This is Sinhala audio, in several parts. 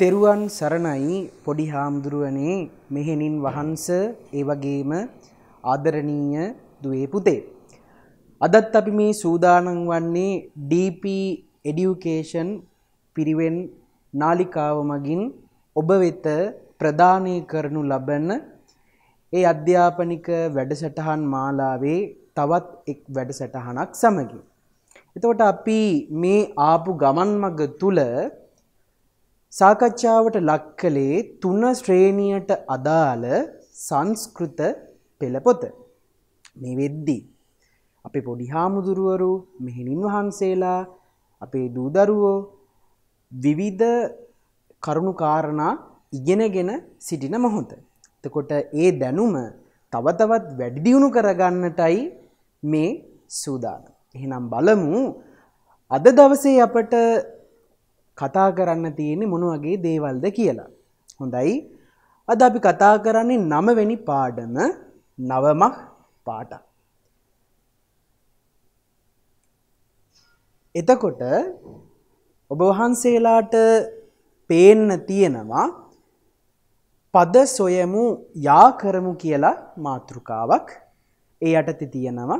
තෙරුවන් සරණයි පොඩි හාමුදුරුවනේ මෙහෙණින් වහන්ස ඒ වගේම ආදරණීය දුවේ පුතේ. අදත් අපි මේ සූදානම් වන්නේ DP Education පිරිවෙන් නාලිකාව මගින් ඔබ වෙත ප්‍රදානය කරනු ලබන ඒ අධ්‍යාපනික වැඩසටහන් මාලාවේ තවත් එක් වැඩසටහනක් සමගින්. එතකොට අපි මේ ආපු ගමන් මඟ තුල සාකච්ඡාවට ලක්කලේ තුන ශ්‍රේණියට අදාළ සංස්කෘත පෙළපොත. මේ වෙද්දී. අපි පොඩි හාමුදුරුවරු මෙහෙණින් වහන්සේලා අපේ දූදරුවෝ විවිධ කරුණු කාරණා ඉගෙනගෙන සිටින මොහොත. එතකොට ඒ දැනුම තව තවත් වැඩි දියුණු කරගන්නටයි මේ සූදානම්. එහෙනම් බලමු අද දවසේ අපට කතා කරන්න තියෙන්නේ මොන වගේ දේවල්ද කියලා. හොඳයි. අද අපි කතා කරන්නේ 9 වෙනි පාඩම නවමක් පාඩම්. එතකොට ඔබ වහන්සේලාට පේන්න තියෙනවා පද සොයමු යා කරමු කියලා මාතෘකාවක් ඒ යටතේ තියෙනවා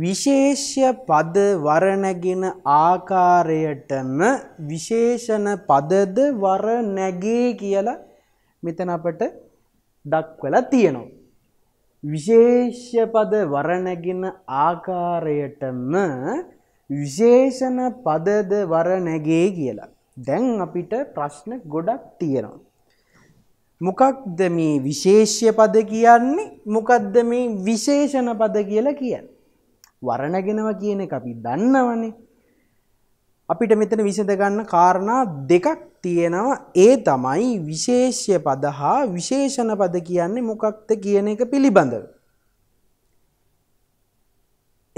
විශේෂ පද වරනැගෙන ආකාරයටම විශේෂණ පදද වර නැගේ කියලා මෙතන අපට දක්වලා තියෙනවා. විශේෂ පද වරනැගෙන ආකාරයටම විශේෂණ පදද වරනැගේ කියලා. දැන් අපිට ප්‍රශ්න ගොඩක් තියෙනවා. මොකක්ද මේ විශේෂ්‍ය පද කියන්නේ මොකක්ද මේ විශේෂණ පද කියලා කියන්නේ. වරණගෙනවා කියන එක අපි දන්නවනේ. අපිට මෙතන විසඳගන්න කාරණා දෙකක් තියෙනවා ඒ තමයි විශේෂ්‍ය පද හා විශේෂණ පද කියන්නේ මොකක්ද කියන එක පිළිබඳව.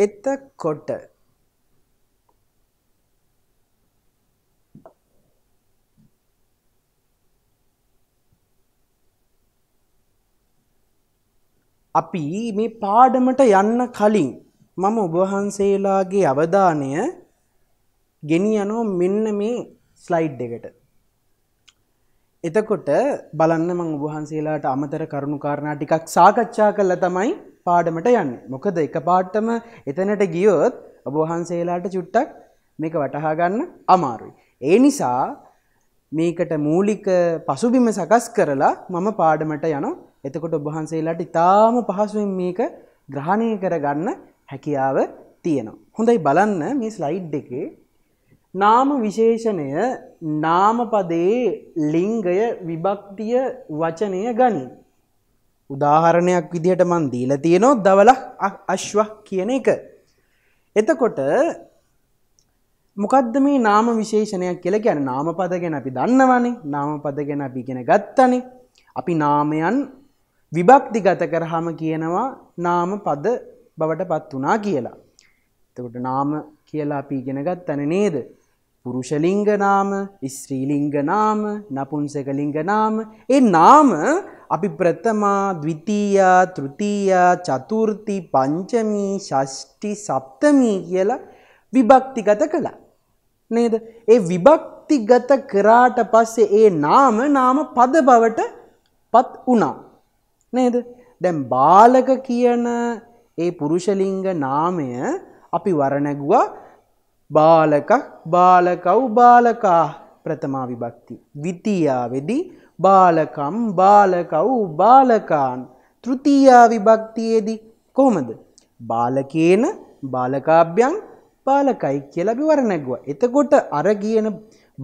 එතකොට අපි මේ පාඩමට යන්න කලින් මම ඔබවහන්සේලාගේ අවධානය ගෙනියනෝ මෙන්න මේ ස්ලයිඩ් එකට. එතකොට බලන්න මං ඔබහන්සේලාට අමතර කරුණු කාරණා ටිකක් සාකච්ඡා කළා තමයි පාඩමට යන්නේ. මොකද එක පාඩම එතනට ගියොත් ඔබවහන්සේලාට චුට්ටක් මේක වටහා ගන්න අමාරුයි. ඒ නිසා මේකට මූලික පසුබිම සකස් කරලා මම පාඩමට යනවා. එතකොට ඔබවහන්සේලාට ඉතාම පහසුවෙන් මේක ග්‍රහණය කරගන්න හැකියාව තියෙනවා. හොඳයි බලන්න මේ ස්ලයිඩ් එකේ නාම විශේෂණය නාමපදයේ ලිංගය විභක්තිය වචනය ගනී. උදාහරණයක් විදිහට මන් දීලා තියෙනවා දවල අශ්ව කියන එක. එතකොට මොකද්ද මේ නාම විශේෂණයක් කියලා කියන්නේ නාමපද ගැන අපි දන්නවනේ නාමපද ගැන අපි ඉගෙන ගත්තනේ අපි නාමයන් විභක්තිගත කරාම කියනවා නාමපද බවට පත් වනා කියලා. එතකොට නාම කියලා අපි ඉගෙනගත් තන නේද. පුරුෂලිංග නාම ස්ත්‍රීලිංග නාම නපුන්සකලිංග නාම ඒ නාම අපි ප්‍රථමා ද්විතීයා තෘතියා චතුර්ති පංචමී ෂෂ්ටි සප්තමී කියලා විභක්තිගත කළා. නේද ඒ විභක්තිගත කරාට පස්සේ ඒ නාම නාම පද බවට පත් වුණා. නේද දැම් බාලක කියන ඒ පුරුෂලිංග නාමය අපි වරණැගුවා බාලකක් බාලකව් බාලකා ප්‍රථමා විභක්ති. විතියාවෙදි බාලකම් බාලකව් බාලකාන් තෘතියා විභක්තියේදී කොහොමද? බාලකේන බාලකාභ්‍යං බාලකයි කියලා අපි වරණැගුවා. එතකොට අර කියන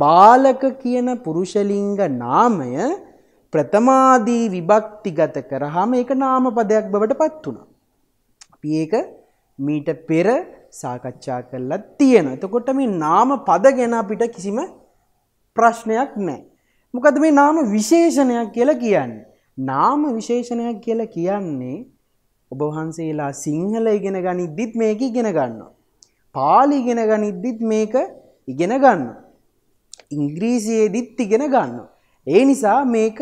බාලක කියන පුරුෂලිංග නාමය ප්‍රථමාදී විභක්තිගත කරාම ඒක නාමපදයක් බවට පත් වුණා. අපි ඒක මීට පෙර සාකච්ඡා කරලා තියෙනවා. එතකොට මේ නාම පද ගැන අපිට කිසිම ප්‍රශ්නයක් නැහැ. මොකද මේ නාම විශේෂණයක් කියලා කියන්නේ. නාම විශේෂණයක් කියලා කියන්නේ ඔබ වහන්සේලා සිංහල ඉගෙන ගනිද්දිත් මේක ඉගෙන ගන්නවා. පාලි ඉගෙන ගනිද්දිත් මේක ඉගෙන ගන්නවා. ඉංග්‍රීසියේදිත් ඉගෙන ගන්නවා. ඒ නිසා මේක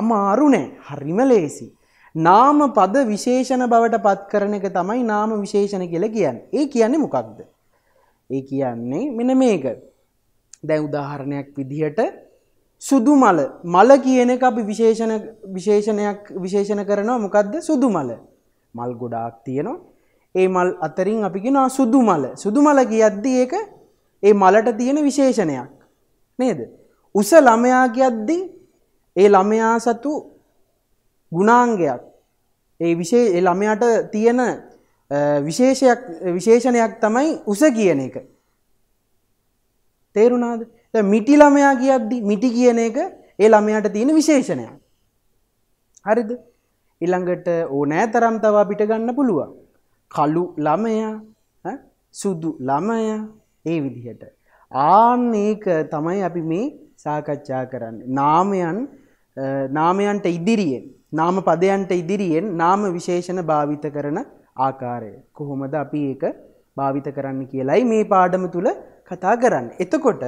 අමාරු නෑ. හරිම ලේසි. නාම පද විශේෂණ බවට පත් කරන එක තමයි නාම විශේෂණ කියලා කියන්නේ. ඒ කියන්නේ මොකක්ද? ඒ කියන්නේ මෙන්න මේක. දැන් උදාහරණයක් විදිහට සුදු මල මල කියන එක අපි විශේෂණ විශේෂණයක් විශේෂණ කරනවා මොකද්ද සුදු මල මල් ගොඩාක් තියෙනවා ඒ මල් අතරින් අපි කියනවා සුදු මල සුදු මල කියද්දි ඒක ඒ මලට තියෙන විශේෂණයක් නේද උස ළමයා කියද්දි ඒ ළමයා සතු ගුණාංගයක් ඒ විශේ ළමයට තියෙන විශේෂයක් විශේෂණයක් තමයි උස කියන එක. තේරුණාද මිටි ළමයා කියද්දි මිටි කියන එක ඒ ළමයට තියෙන විශේෂණයක්. හරිද ඉළඟට ඕනෑ තරම් තවා පිට ගන්න පුළුවන්. කලු ළමයා සුදු ළමය ඒ විදිහට. ආන්න ඒක තමයි අපි මේ සාකච්ඡා කරන්න. නාමයන් නාමයන්ට ඉදිරියෙන් නාම පදයන්ට ඉදිරියෙන් නාම විශේෂණ භාවිත කරන ආකාරය. කොහොමද අපි ඒක භාවිත කරන්න කියලයි මේ පාඩම තුල කතා කරන්න. එතකොට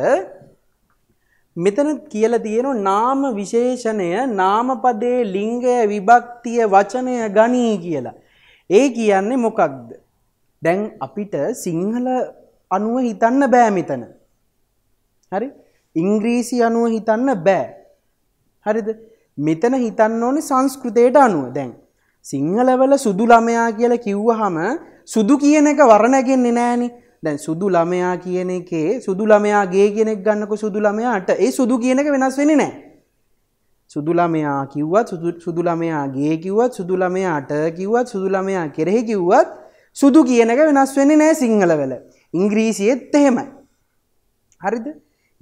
මෙතන කියල තියෙන නාම විශේෂණය නාමපදේ ලිංගය විභක්තිය වචනය ගනී කියලා. ඒ කියන්නේ මොකක්ද. දැන් අපිට සිංහල අනුව හිතන්න බෑ මෙතන. හරි ඉංග්‍රීසි අනුව හිතන්න බෑ. හරිද මෙතන හිතන්න ඕනේ සංස්කෘතයට අනුව දැන් සිංහලවල සුදු ළමයා කියලා කිව්වහම සුදු කියන එක වරණගෙන්නේ නෑනේ. දැන් සුදු ළමයා කියන එකේ සුදු ළමයා ගේ කෙනෙක් ගන්නකො සුදු ළමයාට ඒ සුදු කියන එක වෙනස් වෙන්නේ නැහැ. සුදු ළමයා කිව්වත් සුදු ළමයා ගේ කිව්වත් සුදු ළමයාට කිව්වත් සුදු ළමයා කෙරෙහි කිව්වත් සුදු කියන එක වෙනස් වෙන්නේ නැහැ සිංහලවල. ඉංග්‍රීසියෙත් එහෙමයි. හරිද?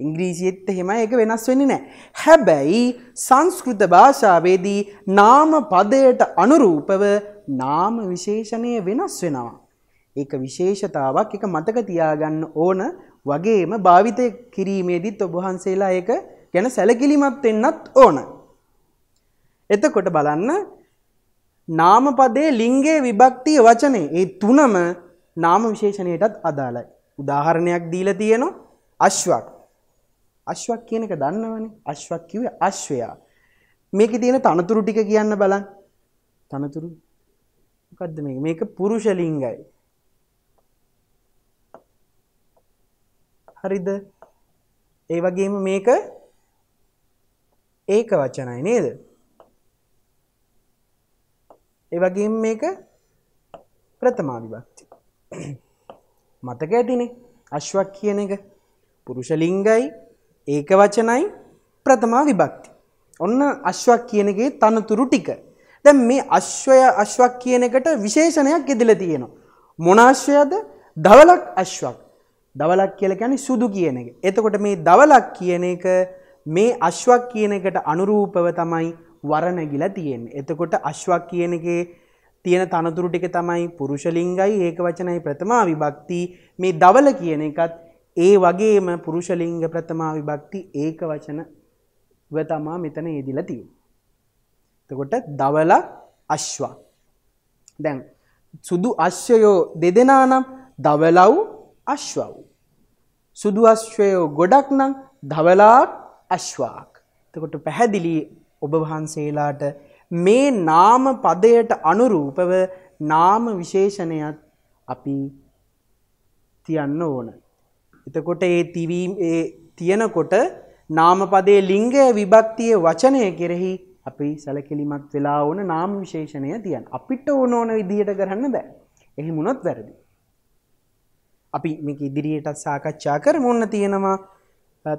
ඉංග්‍රීසියෙත් එහෙම ඒක වෙනස් වෙන්නේ නැහැ. හැබැයි සංස්කෘත භාෂාවේදී නාම පදයට අනුරූපව නාම විශේෂණය වෙනස් වෙනවා. ඒක විශේෂතාවක් එක මතක තියාගන්න ඕන වගේම භාවිතය කිරීමේදීත් ඔබ වහන්සේලා ඒක ගැන සැලකිලිමත් වෙන්නත් ඕන. එතකොට බලන්න නාමපදයේ ලිංගයේ විභක්තිය වචනේ ඒ තුනම නාම විශේෂණයටත් අදාළයි. උදාහරණයක් දීලා තියෙනවා අශ්වක්. අශ්වක් කියන එක දන්නවනේ අශ්වක් කිව්වේ අශ්වයා. මේකේ තියෙන තනතුරු ටික කියන්න බලන්න. තනතුරු මොකද්ද මේක? මේක පුරුෂ ලිංගයි. හරිද? ඒ වගේම මේක ඒක වචනයි නේද? ඒ වගේම මේක ප්‍රථමා විභක්ති. මතක ඇතිනේ අශ්වක් කියන එක පුරුෂ ලිංගයි ඒක වචනයි ප්‍රථමා විභක්ති. ඔන්න අශ්වක් කියනගේ තනතුරු ටික. දැන් මේ අශ්වය අශ්වක් කියන එකට විශේෂණයක් ඉදලා තියෙනවා. මොන අශ්වයද? දවලක් අශ්වක්. දවලක් කියලා කියන්නේ සුදු කියන එක. එතකොට මේ දවලක් කියන එක මේ අශ්වක් කියන එකට අනුරූපව තමයි වරණගිලා තියෙන්නේ. එතකොට අශ්වක් කියන එකේ තියෙන තනතුරු ටික තමයි පුරුෂ ලිංගයි ඒක වචනයි ප්‍රථමා විභක්ති. මේ දවල කියන එකත් ඒ වගේම පුරුෂලිංග ප්‍රථමා විභක්ති ඒක වචන ව තමා මෙතන යෙදිලා තියෙන්නේ. එතකොට දවල අශ්ව. දැන් සුදු අශ්වයෝ දෙදෙනා නම් දවලව් අශ්වව්. සුදු අශ්වයෝ ගොඩක් නම් ධවලාක් අශ්වාක්. එතකොට පැහැදිලි ඔබ වහන්සේලාට මේ නාම පදයට අනුරූපව නාම විශේෂණයත් අපි තියන්න ඕන. එතකොට ඒ තිවීම් ඒ තියෙනකොට නාමපදයේ ලිංගය විභක්තිය වචනය කෙරෙහි අපි සැලකිලිමත් වෙලා ඕන නාම විශේෂණය තියන් අපිට ඕන ඕන විදිහට කරන්න බෑ එහෙම වුණොත් වැරදි. අපි මේක ඉදිරියට සාකච්ඡා කරමු ඔන්න තියෙනවා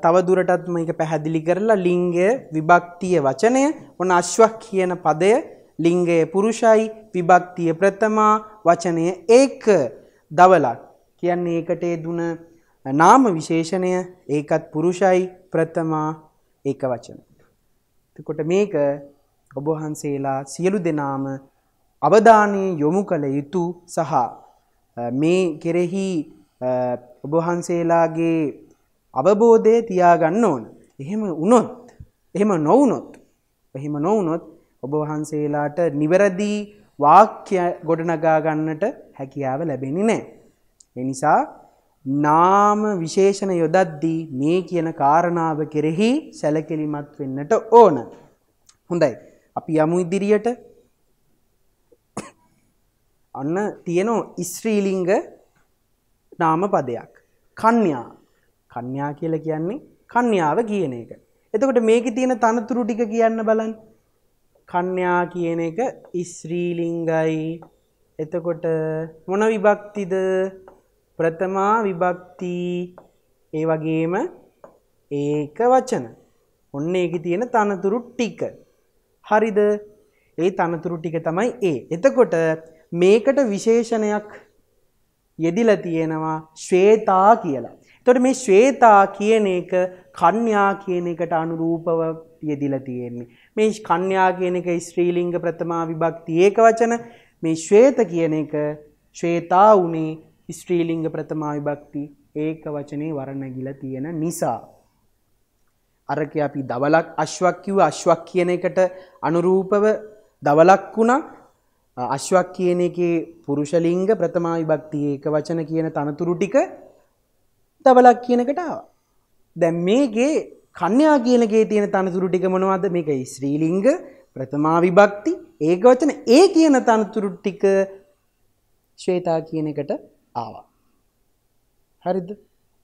තව දුරටත් මේක පැහැදිලි කරලා ලිංගය විභක්තිය වචනය ඔන්න අශ්වක් කියන පදය ලිංගය පුරුෂයි විභක්තිය ප්‍රථමා වචනය ඒක දවලක් කියන්නේ ඒකට දුන නාම විශේෂණය ඒකත් පුරුෂයි ප්‍රථමා ඒක වචන. එතකොට මේක ඔබ වහන්සේලා සියලු දෙනාම අවධානය යොමු කළ යුතු සහ මේ කෙරෙහි ඔබ වහන්සේලාගේ අවබෝධය තියාගන්න ඕන. එහෙම වුණොත් එහෙම නොවුනොත් එහෙම නොවුනොත් ඔබ වහන්සේලාට නිවැරදි වාක්‍ය ගොඩනගා ගන්නට හැකියාව ලැබෙන්නේ නැහැ. ඒ නිසා නාම විශේෂණ යොදද්දී මේ කියන කාරණාව කෙරෙහි සැලකිලිමත් වෙන්නට ඕන. හොඳයි. අපි යමු ඉදිරියට. අන්න තියෙනෝ ස්ත්‍රීලිංග නාම පදයක්. කන්‍යා. කන්‍යා කියලා කියන්නේ කන්‍යාව කියන එක. එතකොට මේකේ තියෙන තනතුරු ටික කියන්න බලන්න. කන්‍යා කියන එක ස්ත්‍රීලිංගයි. එතකොට මොන විභක්තිද? ප්‍රථමා විභක්ති ඒ වගේම ඒක වචන. ඔන්න ඒක තියෙන තනතුරු ටික. හරිද? ඒ තනතුරු ටික තමයි ඒ. එතකොට මේකට විශේෂණයක් යෙදිලා තියෙනවා ශ්වේතා කියලා. එතකොට මේ ශ්වේතා කියන එක කන්‍යා කියන එකට අනුරූපව යෙදිලා තියෙන්නේ. මේ කන්‍යා කියන එක ස්ත්‍රීලිංග ප්‍රථමා විභක්ති ඒක වචන. මේ ශ්වේත කියන එක ශ්වේතා උනේ ස්ත්‍රීලිංග ප්‍රථමා විභක්ති ඒක වචනේ වරණගිලා තියෙන නිසා අරක අපි දවලක් අශ්වක් කිව්ව අශ්වක් කියන එකට අනුරූපව දවලක් වුණා අශ්වක් කියන එකේ පුරුෂ ලිංග ප්‍රථමා විභක්ති ඒක වචන කියන තනතුරු ටික දවලක් කියන එකට ආවා. දැන් මේකේ කන්‍යා කියන එකේ තියෙන තනතුරු ටික මොනවද? මේක ස්ත්‍රී ලිංග ප්‍රථමා විභක්ති ඒක වචන ඒ කියන තනතුරු ටික ශ්වේතා කියන එකට ආවා හරිද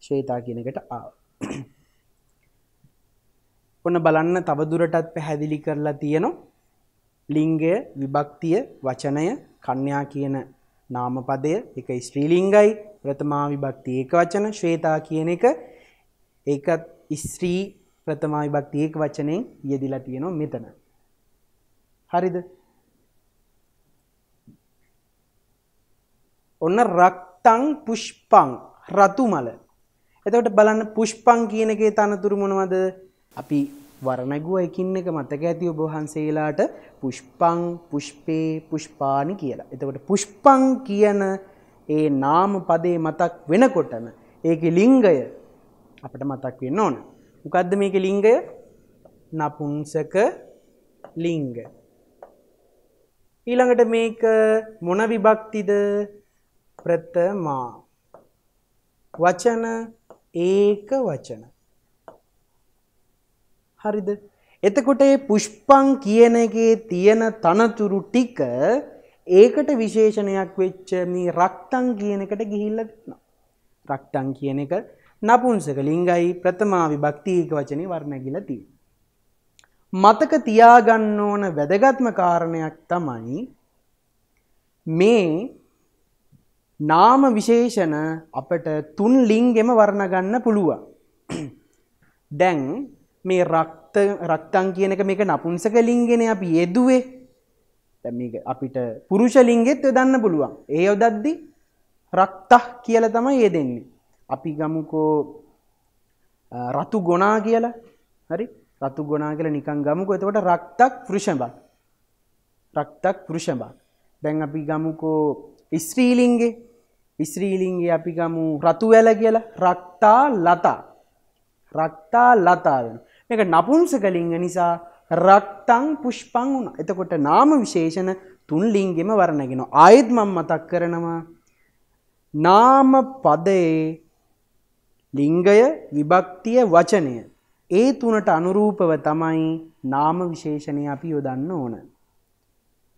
ශ්වේතා කියනකට ආව ඔන්න බලන්න තවදුරටත් පැහැදිලි කරලා තියෙනවා ලිංගය විභක්තිය වචනය කන්‍යා කියන නාමපදය එක ස්ත්‍රීලිංගයි ප්‍රථමා විභක්ති ඒක වචන ශ්වේතා කියන එක ඒකත් ස්ත්‍රී ප්‍රථමා විභක්ති ඒක වචනෙන් යෙදිලා තියෙනවා මෙතන. හරිද? ඔන්න රක් තං පුෂ්පං රතු මල. එතකොට බලන්න පුෂ්පං කියන එකේ තනතුරු මොනවද? අපි වරණගුව එකින් එක මතක ඇති ඔබ වහන්සේලාට පුෂ්පං පුෂ්පේ පුෂ්පානි කියලා. එතකොට පුෂ්පං කියන ඒ නාම පදේ මතක් වෙනකොටම ඒකේ ලිංගය අපිට මතක් වෙන්න ඕන. මොකද්ද මේකේ ලිංගය? නපුංසක ලිංග. ඊළඟට මේක මොන විභක්තිද? ප්‍රතමා වචන ඒක වචන හරිද එතකොට ඒ පුෂ්පං කියන එකේ තියෙන තනතුරු ටික ඒකට විශේෂණයක් වෙච්ච මේ රක්තං කියන එකට ගිහිල්ලා තියෙනවා රක්තං කියන එක නපුංසක ලිංගයි ප්‍රථමා විභක්ති ඒක වචනේ වර්ණ ඇගිලා තියෙනවා මතක තියාගන්න ඕන වැදගත්ම කාරණයක් තමයි මේ නාම විශේෂණ අපට තුන් ලිංගෙම වර්ණගන්න පුළුවන්. දැන් මේ රක්ත රක්තන් කියන එක මේක නපුංසක ලිංගෙනේ අපි යෙදුවේ. දැන් මේක අපිට පුරුෂ ලිංගෙත් යොදන්න පුළුවන්. ඒ යොදද්දි රක්ත කියලා තමයි යෙදෙන්නේ. අපි ගමුකෝ රතු ගොනා කියලා. හරි? රතු ගොනා කියලා නිකන් ගමුකෝ. එතකොට රක්තක් වෘෂභක්. රක්තක් වෘෂභක්. දැන් අපි ගමුකෝ ස්ත්‍රීලිංගේ ඉස්්‍රීලිංගේ අපි ගමු රතුවැල කියලා රක්තා ලතා රක්තා ලතා වෙන මේක නපුන්සකලින්ග නිසා රක්තං පුෂ්පං වුණ එතකොට නාම විශේෂණ තුන් ලිංගෙම වරණගෙන ආයෙත් මං මතක් කරනවා නාම පදයේ ලිංගය විභක්තිය වචනය ඒ තුනට අනුරූපව තමයි නාම විශේෂණය අපි යොදන්න ඕන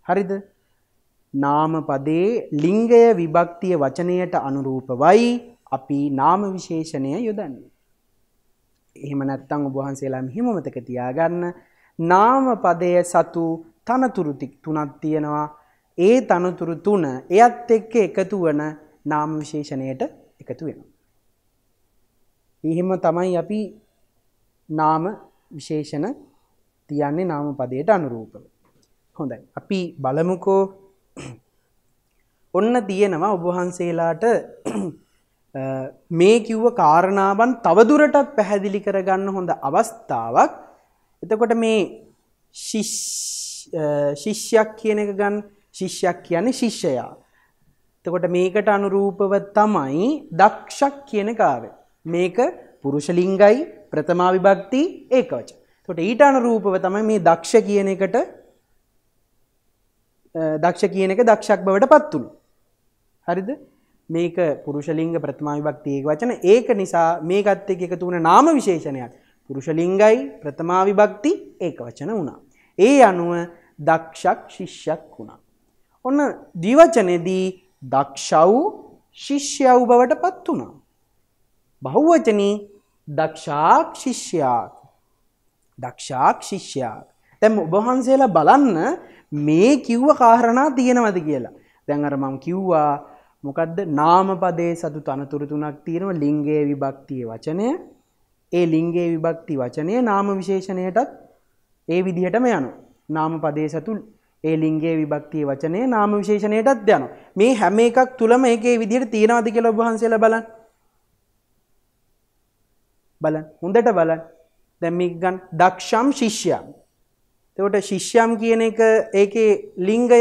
හරිද නාමපදයේ ලිංගය විභක්තිය වචනයට අනුරූපවයි අපි නාම විශේෂණය යොදන්නේ. එහෙම නැත්තම් ඔබ වහන්සේලා මෙහෙම මතක තියාගන්න නාමපදය සතු තනතුරු තුනක් තියෙනවා. ඒ තනතුරු තුන එයත් එක්ක එකතු වන නාම විශේෂණයට එකතු වෙනවා. එහෙම තමයි අපි නාම විශේෂණ තියන්නේ නාමපදයට අනුරූපව. හොඳයි. අපි බලමුකෝ ඔන්න තියෙනවා ඔබහන්සේලාට මේ කිව්ව කාරණාවන් තවදුරටත් පැහැදිලි කරගන්න හොඳ අවස්ථාවක් එතකොට මේ ශිෂ්‍යයක් කියන එක ගන්න ශිෂ්‍යයක් කියන්නේ ශිෂ්‍යයා. එතකොට මේකට අනුරූපව තමයි දක්ෂක් කියන කාවේ. මේක පුරුෂලිංගයි ප්‍රථමා විභක්ති ඒකවචන. එතකොට ඊට අනුරූපව තමයි මේ දක්ෂ කියන එකට දක්ෂ කියන එක දක්ෂක් බවට පත් වුණේ. හරිද මේක පුරුෂලිංග ප්‍රථමාවිභක්තියක වචන ඒක නිසා මේකත් එක්ක එකතු වුණ නාම විශේෂණයක් පුරුෂලිංගයි ප්‍රථමාවිභක්ති ඒක වචන වුණා. ඒ අනුව දක්ෂක් ශිෂ්‍යයක් වුණා. ඔන්න දිවචනයේදී දක්ෂව් ශිෂ්‍යව් බවට පත් වුණා. බහුවචනී දක්ෂාක් ශිෂ්‍යයක් දක්ෂාක් ශිෂ්‍යයක් තැම් ඔබහන්සේලා බලන්න මේ කිව්ව කාරණා තියෙනවද කියලා. දැන් අර මම කිව්වා මොකක්ද නාමපදේ සතු තනතුරු තුනක් තියෙනවා ලිංගයේ විභක්තියේ වචනය. ඒ ලිංගයේ විභක්ති වචනය නාම විශේෂණයටත් ඒ විදිහටම යනවා. නාමපදේ සතු ඒ ලිංගයේ විභක්තියේ වචනය නාම විශේෂණයටත් යනවා. මේ හැම එකක් තුලම ඒකේ විදිහට තියනවාද කියලා ඔබ වහන්සේලා බලන්න. බලන්න. හොඳට බලන්න. දැන් මේක ගන්න දක්ෂම් ශිෂ්‍යම්. එතකොට ශිෂ්‍යම් කියන එක ඒකේ ලිංගය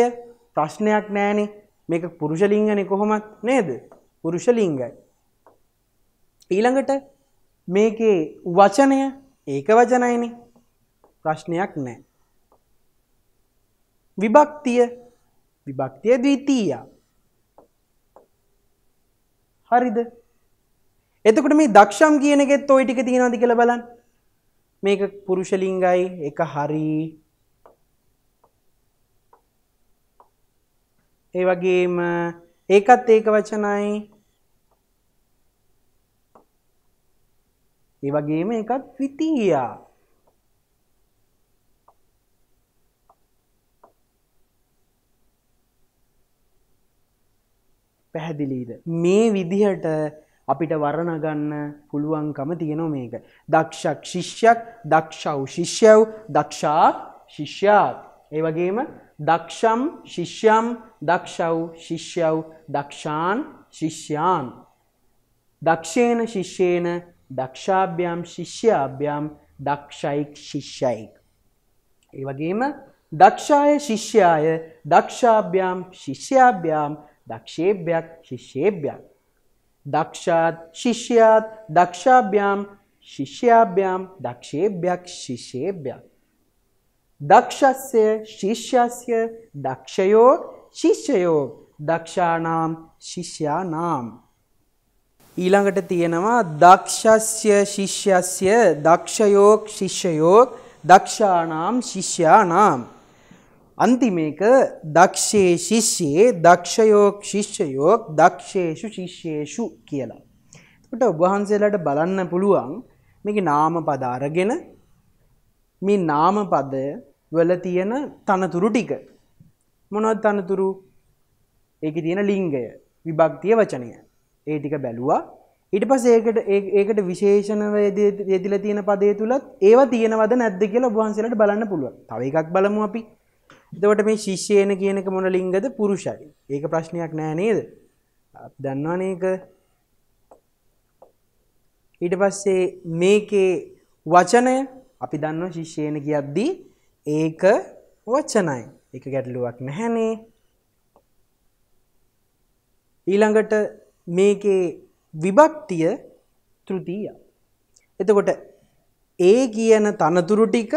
ප්‍රශ්නයක් නෑනේ. මේක පුරුෂලිංගන කොහොමත් නේද පුරුෂලිංගයි. ඊළඟට මේකේ වචනය ඒක වචනයිනි ප්‍රශ්නයක් නෑ. විභක්තිය විභක්තිය දීතීය හරිද එතකට මේ දක්ෂම් කියන එකෙත් ඔයි ටික තියෙනවාද කියලා බලන්න මේක පුරුෂලිංගයි එක හරි ඒ වගේම ඒකත් ඒක වචනයි ඒ වගේම එකත් විතියා පැහැදිලීද මේ විදිහට අපිට වරණගන්න පුළුවන්කම තියෙනවා මේක දක්ෂක් ශිෂ්‍යයක් දක්ෂව් ශිෂ්‍යව් දක්ෂා ශිෂ්‍යත් ඒ වගේම දක්ෂම් ශිෂ්‍යම් දක්ෂව් ශිෂ්‍යව් දක්ෂාන් ශිෂ්‍යන් දක්ෂේන ශිෂ්‍යේන දක්ෂාභ්‍යම් ශිෂ්‍යාභ්‍යම් දක්ෂයික් ශිෂ්‍යයික්. ඒ වගේම දක්ෂාය ශිෂ්‍යාය දක්ෂාභ්‍යම් ශිෂ්‍යාභ්‍යම් දක්ෂේභ්‍යයක් ශිෂ්‍යේභ්‍යයක්. දක්ෂාත් ශිෂ්‍යත් දක්ෂාභ්‍යම් ශිෂ්‍යාභ්‍යම් දක්ෂේභ්‍යයක් ශිෂ්‍යේභ්‍යයක්. දක්ෂස්ය ශිෂ්‍යස්ය දක්ෂයෝ ශිෂ්‍යයෝ දක්ෂානාම් ශිෂ්‍යානාම්. ඊළඟට තියෙනවා දක්ෂස්ය ශිෂ්‍යස්ය දක්ෂයෝක් ශිෂ්‍යයෝක් දක්ෂානාම් ශිෂ්‍යානාම්. අන්තිමේක දක්ෂයේ ශිෂ්‍යයේ දක්ෂයෝක් ශිෂ්‍යයෝක් දක්ෂේෂු ශිෂ්‍යේෂු කියලා. එතකොට ඔබ වහන්සේලාට බලන්න පුළුවන් මේකේ නාම පද අරගෙන මේ නාම පද වල තියෙන තනතුරු ටික. මොනොත් තනතුරු ඒක තියෙන ලිංගය විභක්තිය වචනය ඒ ටික බැලුවා ඉට පස් ඒකට ඒකට විශේෂණව යෙදිල තියෙන පදේ තුළත් ඒවා තියෙනවද නැද්ද කියලා ඔබහන්සලට බලන්න පුළුව තව එකක් බලමු අපි එතවට මේ ශිෂ්‍යයන කියනක මොන ලිංගද පුරුෂයි ඒක ප්‍රශ්නයක් නෑ නේද දන්නවානක ඊට පස්සේ මේකේ වචනය අපි දන්න ශිෂ්‍යයන කියද්දී ඒක වචනයි එක ගැටලුවක් නැහැනේ ඊළඟට මේකේ විභක්තිය තෘතිය එතකොට ඒ කියන තනතුරු ටික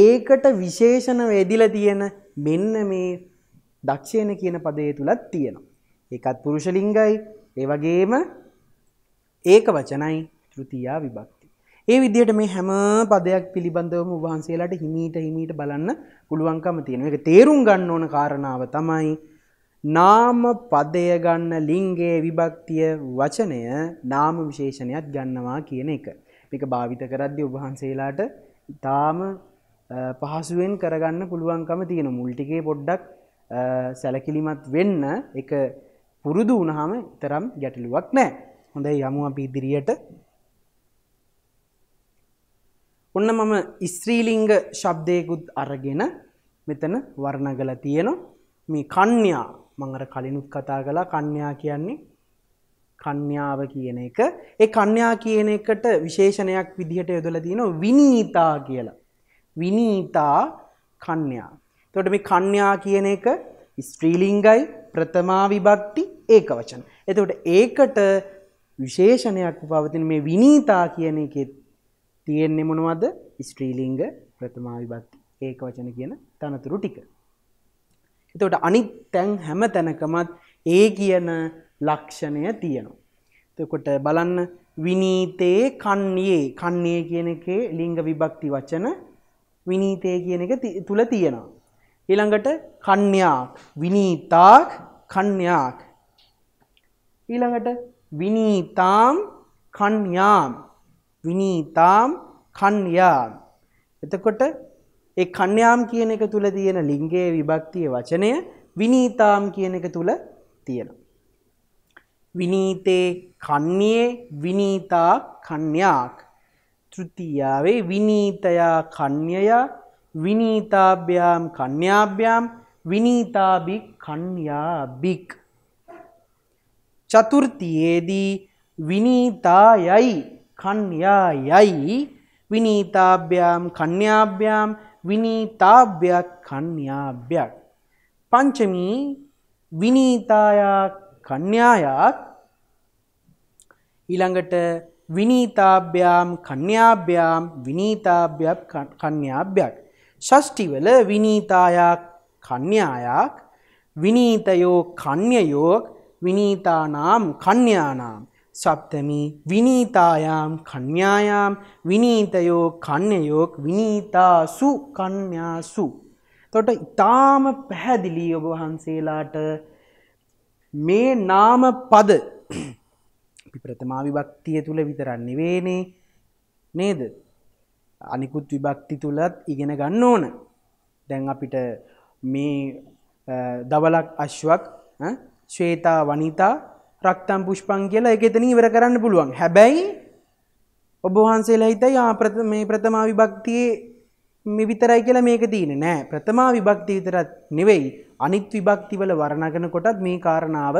ඒකට විශේෂණ වෙදිලා තියෙන මෙන්න මේ දක්ෂයන කියන පදේ තුලත් තියෙනවා. ඒකත් පුරුෂ ලිංගයි, ඒ වගේම ඒක වචනයි තෘතියා විභක්ති. ඒ විදිහට මේ හැම පදයක් පිළිබඳවම වහන්සේලාට හිමීට හිමීට බලන්න පුළුවන්කම තියෙනවා. ඒක තේරුම් ගන්න ඕන කාරණාව තමයි නාම පදය ගන්න ලිංගයේ විභක්තිය වචනය නාම විශේෂණයක් ගන්නවා කියන එක. මේක භාවිත කරද්දී ඔබ වහන්සේලාට ඊටාම පහසුවෙන් කරගන්න පුළුවන්කම තියෙන මුල් ටිකේ පොඩ්ඩක් සැලකිලිමත් වෙන්න ඒක පුරුදු වුණාම තරම් ගැටලුවක් නැහැ. හොඳයි යමු අපි ඉදිරියට ඔන්න මම ස්ත්‍රීලිංග ශබ්දයකුත් අරගෙන මෙතන වර්ණගල තියෙනවා. මේ කන්‍යා මංර කලිනුත් කතා කලා කන්‍යා කියන්නේ කන්‍යාව කියන එක. ඒ කන්‍යා කියන එකට විශේෂණයක් විදිහට යොදල තියෙනවා විනීතා කියලා. විනීතා කන්‍යා. තොට මේ කන්‍යා කියන එක ස්ත්‍රීලිංගයි ප්‍රථමා විභක්ති ඒක වචන. එතකොට ඒකට විශේෂණයක් පවතින මේ විනීතා කියන එකෙත් තියෙන්නේ මොනවද ස්ත්‍රීලිංග ප්‍රථමා විභක්ති ඒක වචන කියන තනතුරු ටික. එතකොට අනිත් තැන් හැම තැනකමත් ඒ කියන ලක්ෂණය තියෙනවා. එතකොට බලන්න විනීතයේ කන්නේ කන්නේ කියන එකේ ලිංග විභක්ති වචන විනීතය කියන එක තුල තියෙනවා. ඊළඟට කන්‍යාක් විනීතාක් කන්‍යාක් ඊළඟට විනීතාම් කන්‍යාම් විනීතාම් කන්‍යාම්. එතකොට ඒ කන්‍යාම් කියන එක තුල තියෙන ලිංගයේ විභක්තිය වචනය විනීතාම් කියන එක තුල තියෙනවා. විනීතේ කන්‍යේ විනීතා කන්‍යාක්. තෘතියාවේ විනීතයා කන්‍යයා විනීතාභ්‍යාම් කන්‍යාභ්‍යාම් විනීතාබි කන්‍යාබික්. චතුෘතියේදී විනීතායයි කන්‍යා යයි විනීතාභ්‍යම් කන්‍යාභ්‍යම් විනීතාභ්‍යයක් කන්‍යාභ්‍යයක් පංචමී විනීතායා කන්‍යායාත් ඊළඟට විනීතාභ්‍යම් කන්‍යාභ්‍යම් විනීතාභ්‍යයක් කන්‍යාභ්‍යයක් ෂෂ්ටිවල විනීතායක් කන්‍යායක් විනීතයෝ කන්‍යයෝක් විනීතානාම් කන්‍යානාම් සප්තමී විනීතායාම් කන්‍යායාම් විනීතයෝ කන්‍යයෝක් විනීතාසු කන්‍යාසු. තොට ඉතාම පැහැදිලි ඔබ වහන්සේලාට මේ නාම පද ප්‍රථමා විභක්තිය තුළ විතරන්නේ වේනේ නේද අනිකුත් විභක්ති තුළත් ඉගෙන ගන්න ඕන දැන් අපිට මේ දවලක් අශ්වක් ශ්වේතා වනිතා රක්තම් පුෂ්පන් කියලා එක එතනින් ඉවර කරන්න පුළුවන්. හැබැයි ඔබ වහන්සේලා හිතයි ආ මේ ප්‍රථමා විභක්තියේ මේ විතරයි කියලා මේක තියෙන්නේ නෑ. ප්‍රථමා විභක්තිය විතරක් නෙවෙයි අනිත් විභක්තිවල වර්ණනා කරනකොටත් මේ කාරණාව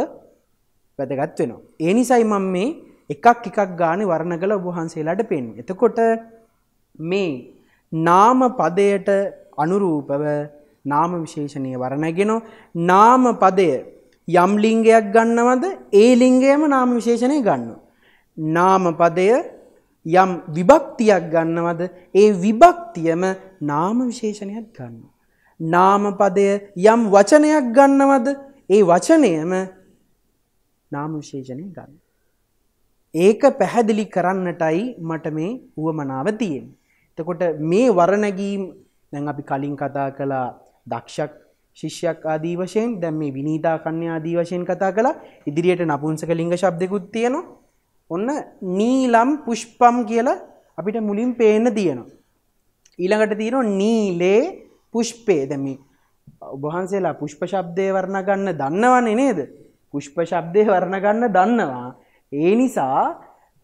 වැදගත් වෙනවා. ඒ නිසයි මම මේ එකක් එකක් ගානේ වර්ණ කළ ඔබ වහන්සේලාට පෙන්වන්නේ. එතකොට මේ නාම පදයට අනුරූපව නාම විශේෂණයේ වර්ණගෙන නාම පදය යම් ලිංගයක් ගන්නවද ඒ ලිංගයම නාම විශේෂණය ගන්නවා. නාම පදය යම් විභක්තියක් ගන්නවද ඒ විභක්තියම නාම විශේෂණයක් ගන්නවා. නාම පදය යම් වචනයක් ගන්නවද ඒ වචනයම නාම විශේෂණය ගන්න. ඒක පැහැදිලි කරන්නටයි මට මේ වුවමනාව තියෙන. එතකොට මේ වරණැගීම් දැන් අපි කලින් කතා කළා දක්ෂක් ශිෂ්‍යයක් ආදී වශයෙන් දැන් මේ විනීතා කන්‍යා ආදී වශයෙන් කතා කළා. ඉදිරියට නපුංසක ලිංග શબ્දිකුත් තියෙනවා. ඔන්න නීලම් පුෂ්පම් කියලා අපිට මුලින් පේන්න තියෙනවා. ඊළඟට තියෙනවා නීලේ පුෂ්පේ. දැන් මේ ඔබ වහන්සේලා පුෂ්ප શબ્දේ වර්ණ ගන්න දන්නවනේ නේද? පුෂ්ප શબ્දේ වර්ණ ගන්න දන්නවා. ඒ නිසා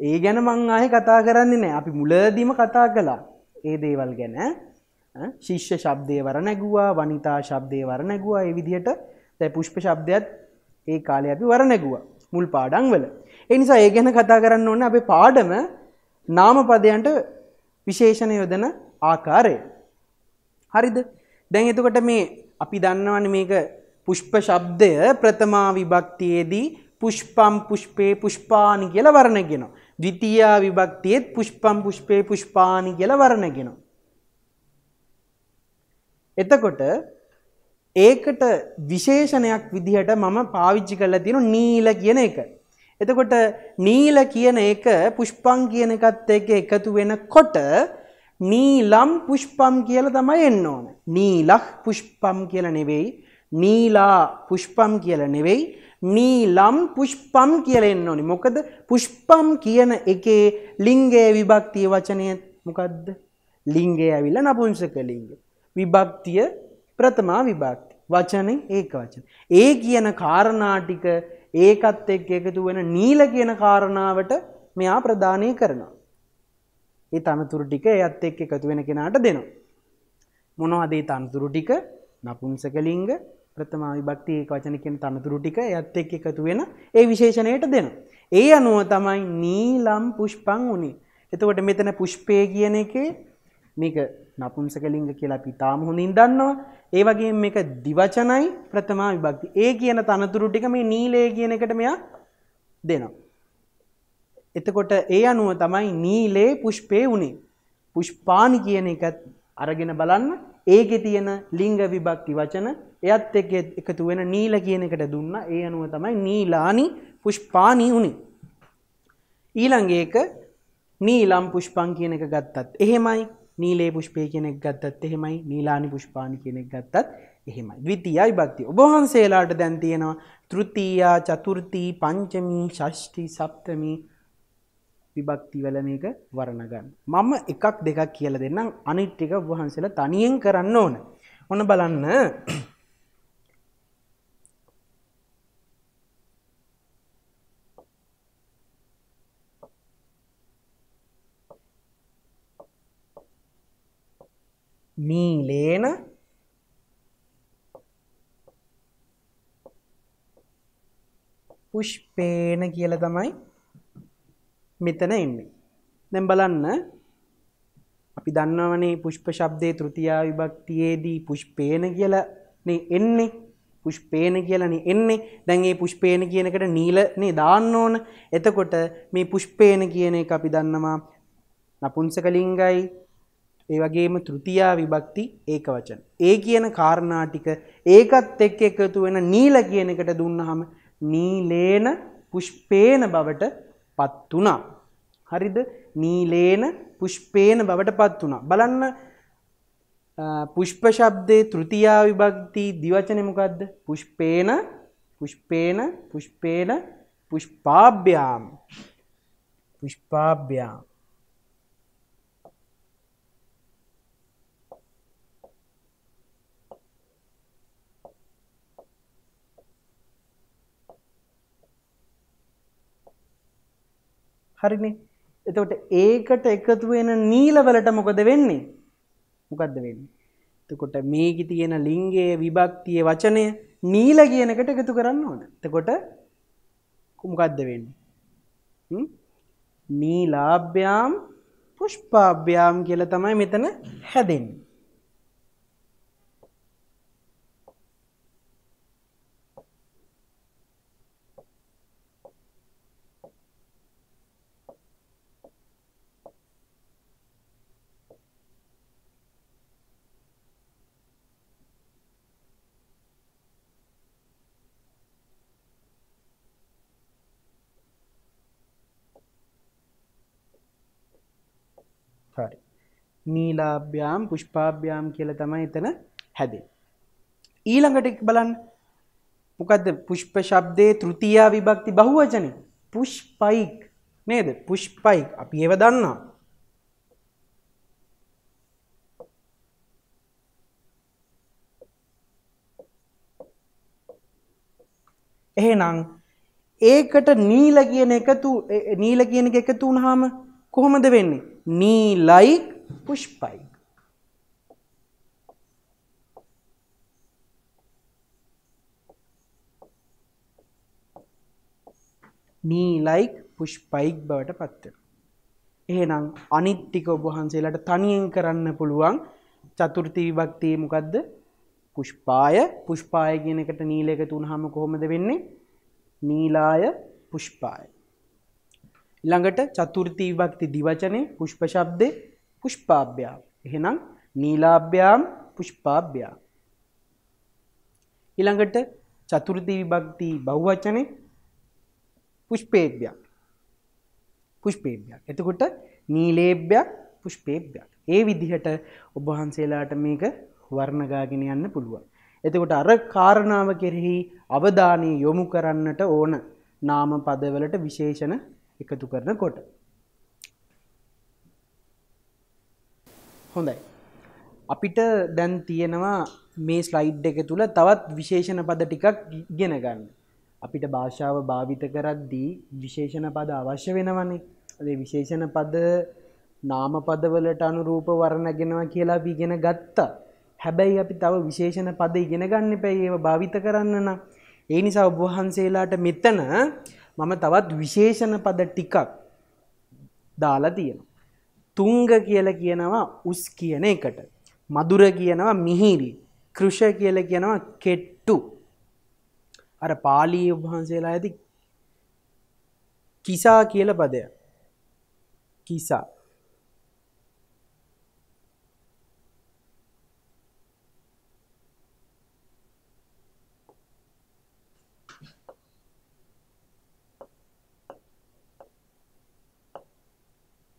ඒ ගැන මං ආයේ කතා කරන්නේ නැහැ. අපි මුලදීම කතා කළා. ඒ දේවල් ගැන. ශිෂ්‍ය ශබ්දය වර නැගුවා වනිතා ශබ්දය වර නැගුවා ඒ විදිහට දැ පුෂ්ප ශබ්දයත් ඒ කාලය අපි වර නැගුවා මුල් පාඩං වල. එනිසා ඒ ගැන කතා කරන්න ඕන්න අපේ පාඩම නාමපදයන්ට විශේෂණ යොදන ආකාරය. හරිද දැන් එතුකට මේ අපි දන්නවන මේක පුෂ්ප ශබ්දය ප්‍රථමා විභක්තියේදී පුෂ්පම් පුෂ්පේ පුෂ්පානි කියල වරණගෙනවා. ද්විතියා විභක්තියත් පුෂ්පම් පුෂ්පේ පුෂ්පානි කියල වරණගෙනවා. එතකොට ඒකට විශේෂණයක් විදිහට මම පාවිච්චි කරලා තියෙන නීල කියන එක. එතකොට නීල කියන එක පුෂ්පං කියන එකත් එක්ක එකතු වෙනකොට නීලම් පුෂ්පම් කියලා තමයි එන්න ඕන. නීලහ පුෂ්පම් කියලා නෙවෙයි, නීලා පුෂ්පම් කියලා නෙවෙයි, නීලම් පුෂ්පම් කියලා එන්න ඕනේ. මොකද පුෂ්පම් කියන එකේ ලිංගයේ විභක්ති වචනය මොකද්ද? ලිංගය ඇවිල්ලා නපුංසක ලිංගය. විභක්තිය ප්‍රථමා විභක්ති. වචනෙන් ඒක වචන. ඒ කියන කාරණා ටික ඒකත් එක්ක එකතු වෙන නීල කියන කාරණාවට මෙයා ප්‍රදානය කරනවා. ඒ තනතුරු ටික එයත් එක්ක එකතු වෙන කෙනාට දෙනවා. මොනවද ඒ තනතුරු ටික? නපුංසක ලිංග ප්‍රථම විභක්ති ඒක වචන කියන තනතුරු ටික එයත් එක්ක එකතු වෙන ඒ විශේෂණයට දෙනවා. ඒ අනුව තමයි නීලම් පුෂ්පං උනේ. එතකොට මෙතන පුෂ්පය කියන එකේ මේක නපුම්සකලින්ග කියලා පිතාම හොඳින් දන්නවා ඒ වගේ මේක දිවචනයි ප්‍රථමා විභක්ති ඒ කියන තනතුරු ටික මේ නීලය කියන එකට මෙයා දෙනවා. එතකොට ඒ අනුව තමයි නීලේ පුෂ්පේ වුණේ පුෂ්පානි කියන එකත් අරගෙන බලන්න ඒක තියෙන ලිංග විභක්ති වචන එයත් එක් එකතු වෙන නීල කියන එකට දුන්න ඒ අනුව තමයි නීලානි පුෂ්පානී වුණේ. ඊළඟ එක නීලම් පුෂ්පං කියන එක ගත්තත් එහෙමයි නීලේ පුෂ්පය කෙනෙක් ගත්තත් එහෙමයි නීලානි පුෂ්පානි කෙනෙක් ගත්තත් එහෙමයි ද්විතියයි භක්තිය. ඔබ වහන්සේලාට දැන් තියෙනවා තෘතියා, චතුර්ථී, පංචමී, ෂෂ්ටි, සප්තමී විභක්ති වල මේක වර්ණ ගන්න. මම එකක් දෙකක් කියලා දෙන්නම්. අනිත් ටික ඔබ වහන්සේලා තනියෙන් කරන්න ඕන. ඔන්න බලන්න මීලේන පුෂ්පේන කියල තමයි මෙතන එන්නේ. දැම් බලන්න අපි දන්නවනේ පුෂ්ප ශබ්දය තෘතියා විභක්තියේදී පුෂ්පේන කියලනේ එන්නේ පුෂ්පේන කියලන එන්නේ දැන්ගේ පුෂ්පේන කියනකට නීලනේ දාන්න ඕන එතකොට මේ පුෂ්පේන කියන එක අපි දන්නවා නපුන්ස කලින්ගයි ඒ වගේම තෘතියා විභක්ති ඒක වචන. ඒ කියන කාරණා ටික ඒකත් එක්ක එකතු වෙන නීල කියන එකට දුන්නාම නීලේන පුෂ්පේන බවට පත් වුණා. හරිද? නීලේන පුෂ්පේන බවට පත් වුණා. බලන්න පුෂ්ප ශබ්දේ තෘතියා විභක්ති දිවචනේ මොකද්ද? පුෂ්පේන පුෂ්පේන පුෂ්පේන පුෂ්පාභ්‍යාම් පුෂ්පාභ්‍යාම් හරිනේ එතකොට ඒකට එකතු වෙන නීල වලට මොකද වෙන්නේ මොකක්ද වෙන්නේ එතකොට මේකි තියෙන ලිංගයේ විභක්තිය වචනය නීල කියන එකට එකතු කරන්න ඕන එතකොට මොකක්ද වෙන්නේ නීලාභ්‍යාම් පුෂ්පාභ්‍යාම් කියලා තමයි මෙතන හැදෙන්නේ නීලාභ්‍යාම් පුෂ්පාභ්‍යාම් කියල තමයි එතන හැදේ. ඊළඟට බලන් මොකද පුෂ්ප ශබ්දේ තෘතියා විභක්ති බහුවචන පුෂ්පයික් නේද පුෂ්පයික් අපි ඒව දන්නවා. එහෙනම් ඒකට නීල කියන එකතු නීල කියන එක එකතු වුණාම කොහොමද වෙන්නේ? නීලයික් pushpipe. නීලයික් පුෂ්පයික් බවට පත්වෙන. එහෙනම් අනිත්තික ඔබහන්සේලට තනියෙන් කරන්න පුළුවන් චතුෘති විභක්තිය මොකක්ද පුෂ්පාය පුෂ්පාය කියනකට නීල එක තුනහම කොහොමද වෙන්නේ නීලාය පුෂ්පාය. ළඟට චතුෘති විභක්ති දිවචනය පුෂ්පශබ්දය පුෂ්පාභ්‍යා. එහෙනම් නීලාභ්‍යාම් පුෂ්පාභ්‍යා. ඊළඟට චතුර්ථ විභක්ති බහුවචනේ පුෂ්පේභ්‍යා. පුෂ්පේභ්‍යා. එතකොට නීලේභ්‍යා පුෂ්පේභ්‍යා. ඒ විදිහට ඔබ වහන්සේලාට මේක වර්ණගාගෙන යන්න පුළුවන්. එතකොට අර කාරණාව කෙරෙහි අවධානය යොමු කරන්නට ඕන නාම පදවලට විශේෂණ එකතු කරනකොට. හොඳයි අපිට දැන් තියෙනවා මේ ස්ලයිඩ් එක තුළ තවත් විශේෂණ පද ටිකක් ඉගෙන ගන්න අපිට භාෂාව භාවිත කරද්දී විශේෂණ පද අවශ්‍ය වෙනවන්නේ අදේ විශේෂණ පද නාමපදවලට අනුරූප වරණගෙනවා කියලා ඉගෙන ගත්තා හැබැයි අපි තව විශේෂණ පද ඉගෙන ගන්න පැයි ඒ භාවිත කරන්න නම් ඒ නිසා ඔබවහන්සේලාට මෙතන මම තවත් විශේෂණ පද ටිකක් දාලා තියෙනවා තුංග කියල කියනවා උස් කියන එකට. මදුර කියනවා මිහිරි. කෘෂ කියල කියනවා කෙට්ටු. අර පාලී උබහන්සේලා ඇති කිසා කියල පදය. කිසා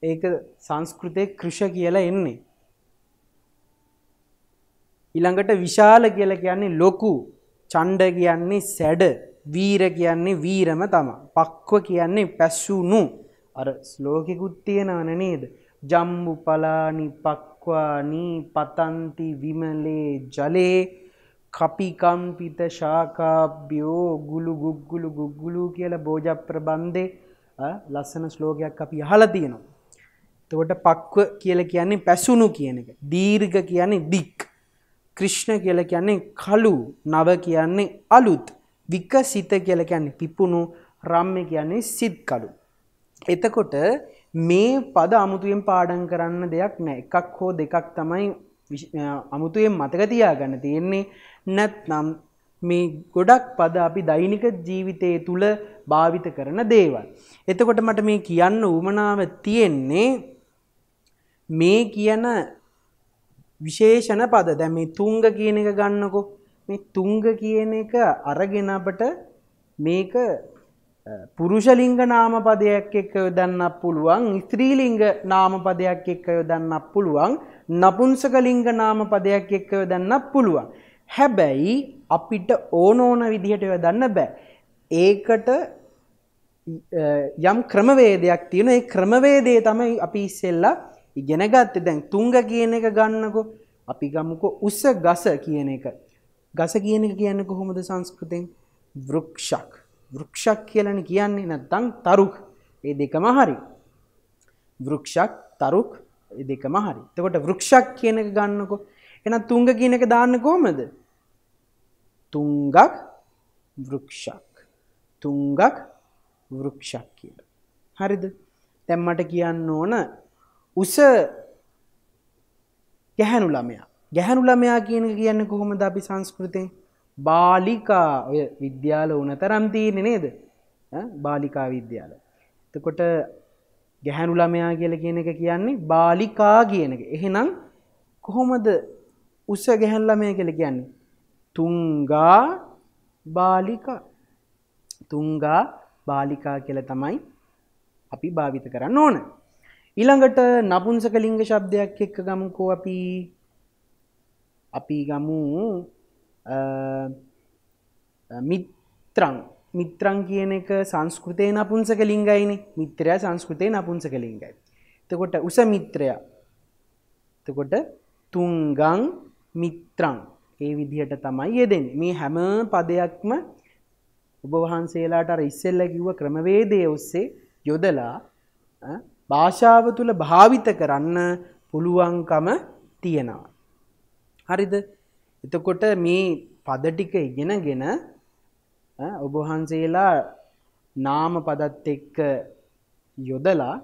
ඒක සංස්කෘතය කෘෂ කියලා එන්නේ. ඉළඟට විශාල කියල කියන්නේ ලොකු චණ්ඩ කියන්නේ සැඩ වීර කියන්නේ වීරම තම පක්ව කියන්නේ පැස්සුණු අර ස්ලෝකෙකුත් තියෙනවන නේද ජම්බු පලානි පක්වානී පතන්ති විමලේ ජලේ කපිකම්පිත ශාකාභ්‍යෝ ගුළු ගුග්ගුලු ගුග්ගුලු කියල බෝජ ප්‍රබන්ධය ලස්සන ස්ලෝකයක් අපි හල තියෙනවා තවට පක්ව කියල කියන්නේ පැසුණු කියන එක. දීර්ග කියන්නේ දික්. ක්‍රිෂ්ණ කියල කියන්නේ කළු නව කියන්නේ අලුත් වික සිත කියල කියන්නේ පිපුණු රම්ම කියන්නේ සිද් කළු. එතකොට මේ පද අමුතුයෙන් පාඩන් කරන්න දෙයක් නෑ එකක් හෝ දෙකක් තමයි අමුතුයෙන් මතකතියා ගන්න තියෙන්නේ නැත්නම් මේ ගොඩක් පද අපි දෛනික ජීවිතය තුළ භාවිත කරන දේවල්. එතකොට මට මේ කියන්න උමනාව තියෙන්නේ මේ කියන විශේෂණ පද දැන් මේ තුංග කියන එක ගන්නකො මේ තුංග කියන එක අරගෙන අපට මේක පුරුෂ ලිංග නාම පදයක් එක්ක යොදන්නත් පුළුවන් ස්ත්‍රී ලිංග නාම පදයක් එක්ක යොදන්නත් පුළුවන් නපුංසක ලිංග නාම පදයක් එක්ක යොදන්නත් පුළුවන් හැබැයි අපිට ඕන ඕන විදිහට යොදන්න බෑ ඒකට යම් ක්‍රමවේදයක් තියෙන ඒ ක්‍රමවේදය තමයි අපි ඉස්සෙල්ලා ඉගෙනගත්තේ දැන් තුංග කියන එක ගන්නකො අපි ගමුකො උස ගස කියන එක. ගස කියන එක කියන්නේ කොහොමද සංස්කෘතෙන්? වෘක්ෂක්. වෘක්ෂක් කියලානේ කියන්නේ නැත්නම් තරුක්. ඒ දෙකම හරි. වෘක්ෂක් තරුක් ඒ දෙකම හරි. එතකොට වෘක්ෂක් කියන එක ගන්නකො එහෙනම් තුංග කියන එක දාන්න කොහමද? තුංගක් වෘක්ෂක්. තුංගක් වෘක්ෂක් කියලා. හරිද? දැන් මට කියන්න ඕන උස ගැහැනු ළමයා ගැහැනු ළමයා කියන කියන්න කොහොමද අපි සංස්කෘතයෙන් බාලිකා ඔය විද්‍යාල උන තරම් තියෙන නේද බාලිකා විද්‍යාල එතකොට ගැහැනු ළමයා කියල කියන එක කියන්නේ බාලිකා කියන එක එහෙනම් කොහොමද උස ගැහැන් ළමය කියල කියන්නේ තුංගා බාලිකා තුංගා බාලිකා කියල තමයි අපි භාවිත කරන්න ඕන ඊළඟට නපුන්සක ලිංග ශබ්දයක් එක්ක ගමුකෝ අපි අපි ගමු මිත්‍රං මිත්‍රං කියන එක සංස්කෘතය නපුන්සක ලිංගයින මිත්‍රය සංස්කෘතය නපුන්සක ලිංගයි තකොට උස මිත්‍රය තකොට තුංගං මිත්‍රං ඒ විදිහට තමයි යෙදෙන් මේ හැම පදයක්ම ඔබ වහන්සේලාට ඉස්සෙල්ල කිව්ව ක්‍රමවේදය ඔස්සේ යොදලා භාෂාව තුළ භාවිත කරන්න පුළුවන්කම තියෙනවා. හරිද එතකොට මේ පදටික ඉගෙනගෙන ඔබහන්සේලා නාම පදත් එක්ක යොදලා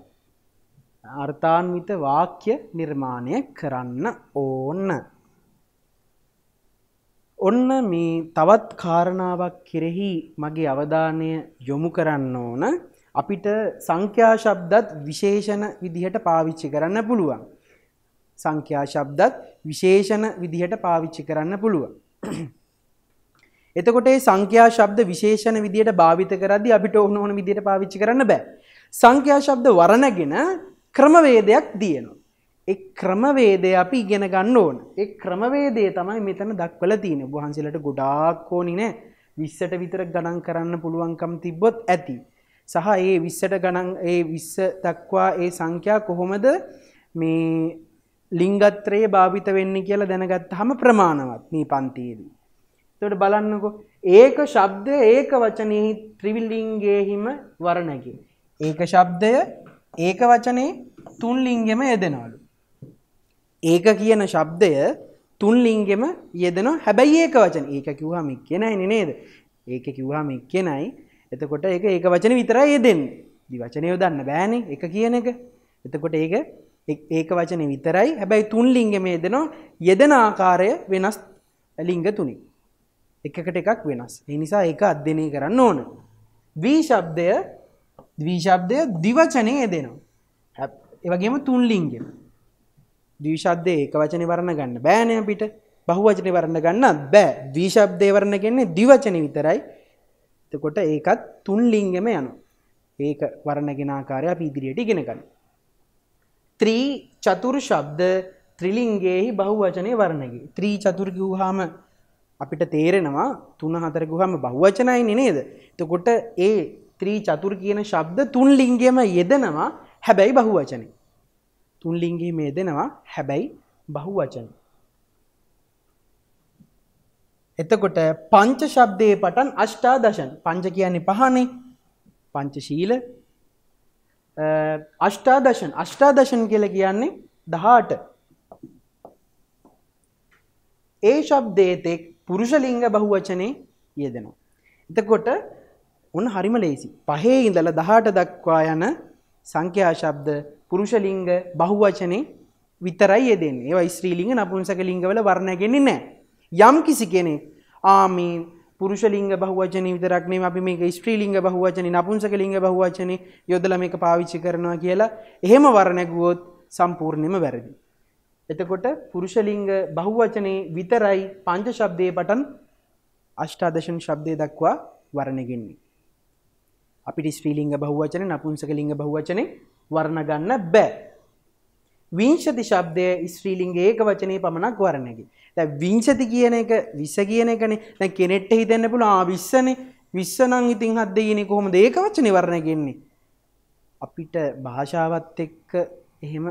අර්ථාන්විත වාක්‍ය නිර්මාණය කරන්න ඕන්න. ඔන්න මේ තවත් කාරණාවක් කෙරෙහි මගේ අවධානය යොමු කරන්න ඕන අපිට සංඛ්‍යා ශබ්දත් විශේෂණ විදිහට පාවිච්චි කරන්න පුළුවන්. සංඛ්‍යා ශබ්දත් විශේෂණ විදිහට පාවිච්චි කරන්න පුළුවන්. එතකොට මේ සංඛ්‍යා ශබ්ද විශේෂණ විදිහට භාවිත කරද්දී අපිට ඕන ඕන විදිහට පාවිච්චි කරන්න බෑ. සංඛ්‍යා ශබ්ද වරණගෙන ක්‍රමවේදයක් දිනනවා. ඒ ක්‍රමවේදය අපි ඉගෙන ගන්න ඕන. ඒ ක්‍රමවේදය තමයි මෙතන දක්වලා තියෙන්නේ. වහන්සේලට ගොඩාක් ඕනි නෑ. 20ට විතර ගණන් කරන්න පුළුවන්කම් තිබ්බොත් ඇති. සහ ඒ 20ට ගණන් ඒ 20 දක්වා ඒ සංඛ්‍යා කොහොමද මේ ලිංගත්‍රයේ භාවිත වෙන්නේ කියලා දැනගත්තාම ප්‍රමාණවත් මේ පන්තියේදී. එතකොට බලන්නකෝ ඒක ශබ්දය ඒක වචනේ ත්‍රිවිලිංගයේහිම වර්ණකේ. ඒක ශබ්දය ඒක වචනේ තුන් ලිංගෙම යෙදෙනවලු. ඒක කියන ශබ්දය තුන් ලිංගෙම යෙදෙනවා. හැබැයි ඒක වචන. ඒක කිව්වම එක්කේ නෑනේ නේද? ඒක කිව්වම එක්කේ නෑයි. එතකොට ඒක ඒක වචන විතරයි ඒ දෙන්නේ. දිවචනය යොදන්න බෑනේ එක කියන එක. එතකොට ඒක ඒක වචනේ විතරයි. හැබැයි තුන් ලිංගමේ දෙනවා යෙදෙන ආකාරය වෙනස් ලිංග තුනේ. එකකට එකක් වෙනස්. ඒ නිසා ඒක අධ්‍යයනය කරන්න ඕන. ද්වි ශබ්දය ද්වි ශබ්දය දිවචනයේ යෙදෙනවා. ඒ වගේම තුන් ලිංගෙම. ද්වි ශබ්දේ ඒක වචනේ වර්ණ ගන්න බෑනේ අපිට. බහුවචනේ වර්ණ ගන්නත් බෑ. ද්වි ශබ්දේ වර්ණ කියන්නේ දිවචනේ විතරයි. එතකොට ඒකත් තුන් ලිංගෙම යනු. ඒක වරණගෙන ආකාරය අපි ඉදිරියට ඉගෙන ගන්න. ත්‍රී චතුර් ශබ්ද ත්‍රිලිංගයේහි බහුවචනේ වර්ණකි. ත්‍රී චතුර් කිව්වහම අපිට තේරෙනවා තුන හතර කිව්වහම බහුවචනයිනේ නේද? එතකොට ඒ ත්‍රී චතුර් කියන ශබ්ද තුන් ලිංගයේම යෙදෙනවා හැබැයි බහුවචනේ. තුන් ලිංගයේම යෙදෙනවා හැබැයි බහුවචනේ. එතකොට පංච ශබ්දයේ පටන් අෂ්ටා දශන් පංච කියන්නේ පහනේ පංචශීල අෂ්ටා දශන් අෂ්ටා දශන් කියල කියන්නේ දහාට ඒ ශබ්දේතෙක් පුරුෂලිංග බහුවචනේ යෙදෙනවා. එතකොට උන් හරිම ලේසි පහේ ඉඳල දහට දක්වා යන සංඛ්‍යාශබ්ද පුරුෂලිංග බහුවචනේ විතරයි යෙදෙන්නේ ඒවා ස්ත්‍රීලිංග නපුංසක ලිංගවල වර්ණයගෙන්නේ නෑ යම් කිසි කෙනෙක් ආමීන් පුරුෂලිංග බහුවචන විතරක් නෙමෙයි අපි මේක ස්ත්‍රීලිංග බහුවචන නපුංසක ලිංග බහුවචන යොදලා මේක පාවිච්චි කරනවා කියලා එහෙම වර නැගුවොත් සම්පූර්ණයෙන්ම වැරදි. එතකොට පුරුෂලිංග බහුවචනේ විතරයි පංච ශබ්දයේ පටන් අෂ්ටාදශන ශබ්දයේ දක්වා වර්ණගෙන්නේ. අපිට ස්ත්‍රීලිංග බහුවචන නපුංසක ලිංග බහුවචනේ වර්ණ ගන්න බෑ. විංශති ශබ්දය ස්ත්‍රීලිංග ඒක වචනේ පමණක් වර්ණගෙයි. දැ විංශති කියන එක විස කියන එකනේ දැ කෙනෙට්ට හිතන්න පුළ ආවිශ්සන විශ්වනං ඉතින් හදදීන කොහොම දේක වච්ච නිවරණයගෙන්නේ. අපිට භාෂාවත් එක්ක එහෙම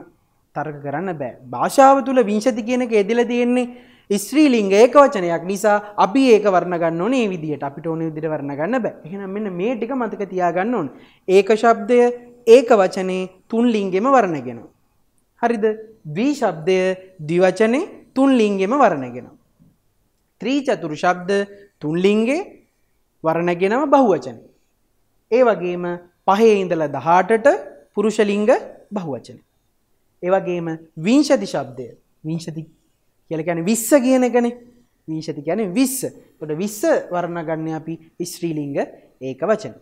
තර්ග කරන්න බෑ භාෂාව තුළ විංශති කියන එක එදිල තියෙන්නේ ස්ත්‍රී ලිංග ඒක වචනයක් නිසා අපි ඒක වර්ණ ගන්න ඕනේ මේ විදිහට අපිට ඕනේ විදිහට වර්ණ ගන්න බෑ. එහෙනම් මෙන්න මේ ටික මතක තියාගන්න ඕනේ. ඒක ශබ්දය ඒක වචනේ තුන් ලිංගෙම වර්ණගෙන. හරිද? ද්වි ශබ්දය ද්වි වචනේ තුන් ලිංගෙම වරණගෙන. ත්‍රී චතුරු ශබ්ද තුන්ලිංගේ වරණගෙනම බහුවචන. ඒ වගේම පහේ ඉඳල දහටට පුරුෂලිංග බහුවචන. ඒවගේම විංශති ශබ්දය විංශති කියලකැන විස්ස කියන ගැන විංශති ගැන විස්ස ොට විස්ස වරණ ගන්න අපි ස්ශ්‍රීලිංග ඒක වචන.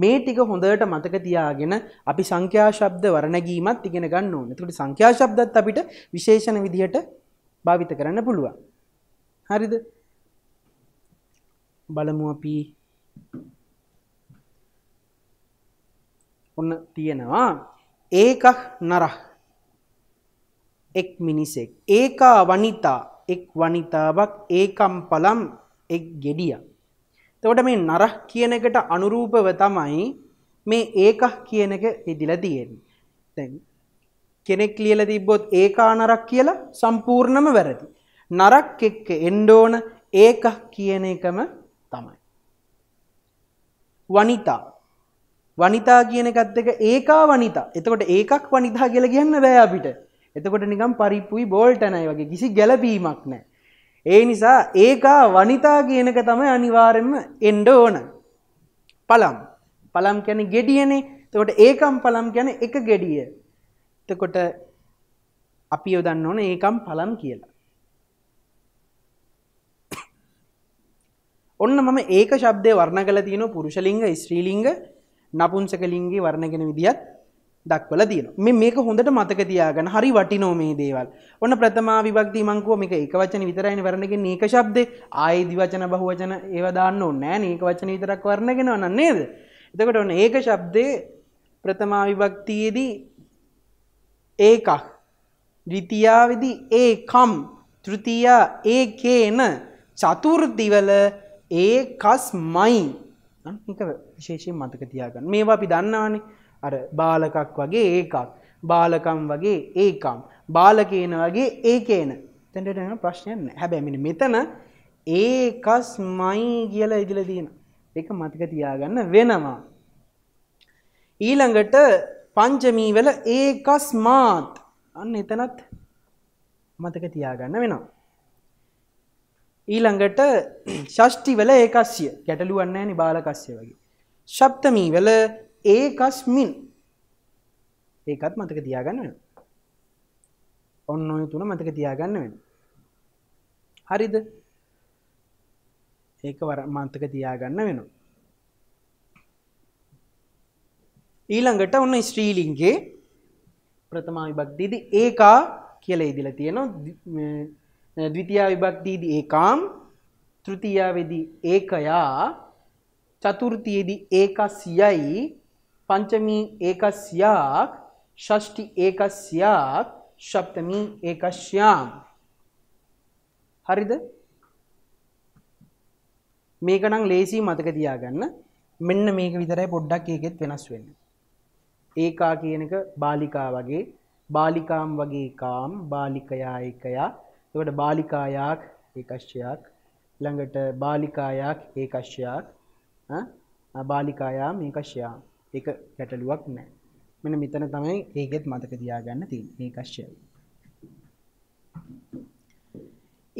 මේ ටික හොඳට මතක තියාගෙන අපි සංඛ්‍යා ශබ්ද වර්ණගීමත් ඉගෙන ගන්න ඕනේ. එතකොට සංඛ්‍යා ශබ්දත් අපිට විශේෂණ විදිහට භාවිත කරන්න පුළුවන්. හරිද? බලමු අපි ඔන්න තියෙනවා ඒක නරහ එක් මිනිසෙක් ඒකා වනිතා එක් වනිතාවක් ඒකම් පලම් එක් ගෙඩියක් තවට මේ නරහ කියන එකට අනුරූපව තමයි මේ ඒක කියන එක ඉදිලා තියෙන්නේ. දැන් කෙනෙක් ලියලා තිබ්බොත් ඒකා නරක් කියලා සම්පූර්ණම වැරදි. නරක් එක්ක එන්න ඕන ඒක කියන එකම තමයි. වනිතා වනිතා කියන එකත් එක ඒකා වනිතා. එතකොට ඒකක් වනිතා කියලා කියන්න බෑ අපිට. එතකොට නිකම් පරිප්පුයි බෝල්ටනයි වගේ කිසි ගැළපීමක් නැහැ. ඒ නිසා ඒකා වනිතා කියනක තමයි අනිවාරෙන්ම එන්ඩ ඕන පළම් පළම් කියැන ගෙඩියනේ තකොට ඒකම් පළම් ගැන එක ගෙඩිය තකොට අපි යොදන්න ඕන ඒකම් පළම් කියලා ඔන්න මම ඒක ශබ්දය වර්ණ කල තියන පුරුෂලිංග ස්ත්‍රීලිංග නපුන්සකලින්ගේ වර්ණගෙන විදිත් දක්වල දීන මේ මේක හොඳට මතක තියාගෙන හරි වටිනෝ මේ දේවල් ඔන්න ප්‍රථමා විභක්ති මංකුව මේක ඒක වචන විතරයින වරණගෙන ඒක ශබ්දේ ආයේ දිවචන බහුවචන ඒවා දාන්න ඕනේ නෑ මේක වචන විතරක් වරණගෙනව නන් නේද එතකොට ඔන්න ඒක ශබ්දේ ප්‍රථමා විභක්තියේදී ඒකක් ද්විතියාවේදී ඒකම් තෘතියා ඒකේන චතුර්දිවල ඒකස්මයි මේක විශේෂයෙන් මතක තියාගන්න මේවා අපි දන්නවනේ අර බාලකක් වගේ ඒකක් බාලකම් වගේ ඒකම් බාලකේන වගේ ඒකේන තැන්ටට ප්‍රශ්නයන්න හැබැමිනි මෙතන ඒකස් මයි කියල ඉදිල තියෙන එක මතික තියාගන්න වෙනවා. ඊළඟට පංචමීවල ඒකස් මාත් අන්න එතනත් මතක තියාගන්න වෙනවා. ඊළඟට ශෂ්ටිවල ඒකස්ය ගැටලුවන්න නි බාලකස්ය වගේ. ශප්තමීවල ඒකස්මින් ඒකත් මතක තියාගන්න වෙන ඔන්න ඔය තුන මතක තියාගන්න වෙන හරිද ඒක වර මන්තක තියාගන්න වෙනවා ඊළඟට ඔන්න ස්ත්‍රීලින්ගේ ප්‍රථමා විභක්තිීද ඒකා කියල ඉදිල තියෙනවා දවිතියා විභක්තිීද ඒකාම් තෘතියාවෙදී ඒකයා චතුෘතියේදී ඒකා සියයි පංචමී ඒකස්යාක් ෂෂ්ටි ඒකස්යාක් සප්තමී ඒකස්යාම් හරිද මේක නම් ලේසි මතක තියාගන්න මෙන්න මේක විතරයි පොඩ්ඩක් ඒකෙත් වෙනස් වෙන්න ඒකා කියන එක බාලිකා වගේ බාලිකාම් වගේ කාම් බාලිකයා ඒකයා එතකොට බාලිකායාක් ඒකස්යාක් ළඟට බාලිකායාක් ඒකස්යාක් බාලිකායා මේකස්යාම් එක ගැටලුවක් නෑ මෙන මෙතන තමයි ඒකෙත් මතක තියාගන්න තින් ඒ කශ්‍යය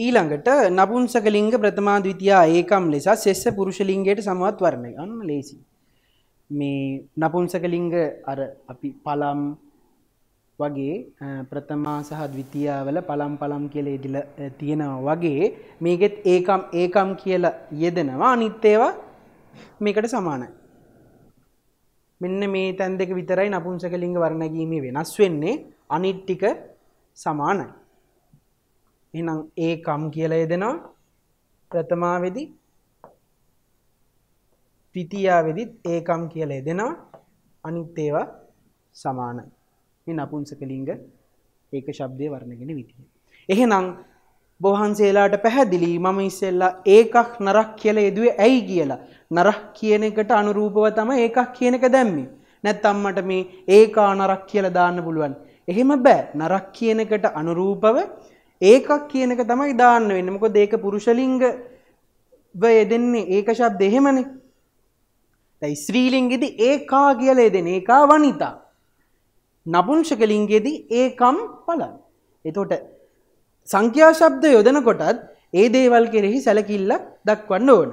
ඊළඟට නපුන්සකලින්ග ප්‍රථමා දවිතියා ඒකම් ලෙස සෙස්ස පුරුෂලින්ගේට සමවත් වරණය අන්න ලේසි මේ නපුන්සකලින්ග අර අපි පලම් වගේ ප්‍රථමා සහ දවිතියාවල පලම් පලම් කියල ඉදිල තියෙනවා වගේ මේකෙත් ඒකම් ඒකම් කියලා යෙදෙනවා අනිත්තේවා මේකට සමානයි මෙන්න මේ තැන් දෙක විතරයි නපුංසක ලිංග වර්ණගීමේ වෙනස් වෙන්නේ අනිත් ටික සමානයි. එහෙනම් ඒ කම් කියලා යදෙනවා ප්‍රථමාවේදී ත්‍විතියාවේදීත් ඒකම් කියලා යදෙනවා අනිත් ඒවා සමානයි. මේ නපුංසක ලිංග ඒක ශබ්දයේ වර්ණගෙන විදිය. එහෙනම් බොහන්සේලාට පැහැදිලි මම ඉස්සෙල්ලා ඒකක් නරක් කියල යෙදුවේ ඇයි කියලා. නරහ කියන එකට අනුරූපව තම ඒකක් කියන එක දැම්මි. නැත්තම්මට මේ ඒකා නරක් කියල දාන්න පුළුවන්. එහෙම බෑ නරක් කියන එකට අනුරූපව ඒකක් කියනක තමයි දාන්න වෙන්න මොක දේක පුරුෂලිංග යෙදෙන්නේ ඒක ශබ්ද එහෙමනේ. තැයි ශ්‍රීලිංගෙදි ඒකා කියල යෙදෙන ඒකා වනිතා. නපුංශකලින්ගෙදී ඒකම් පලන්. එතෝට සංඛ්‍යා ශබ්ද යොදනකොටත් ඒ දේවල් කෙරෙහි සැලකිල්ලක් දක්වන්න ඕන.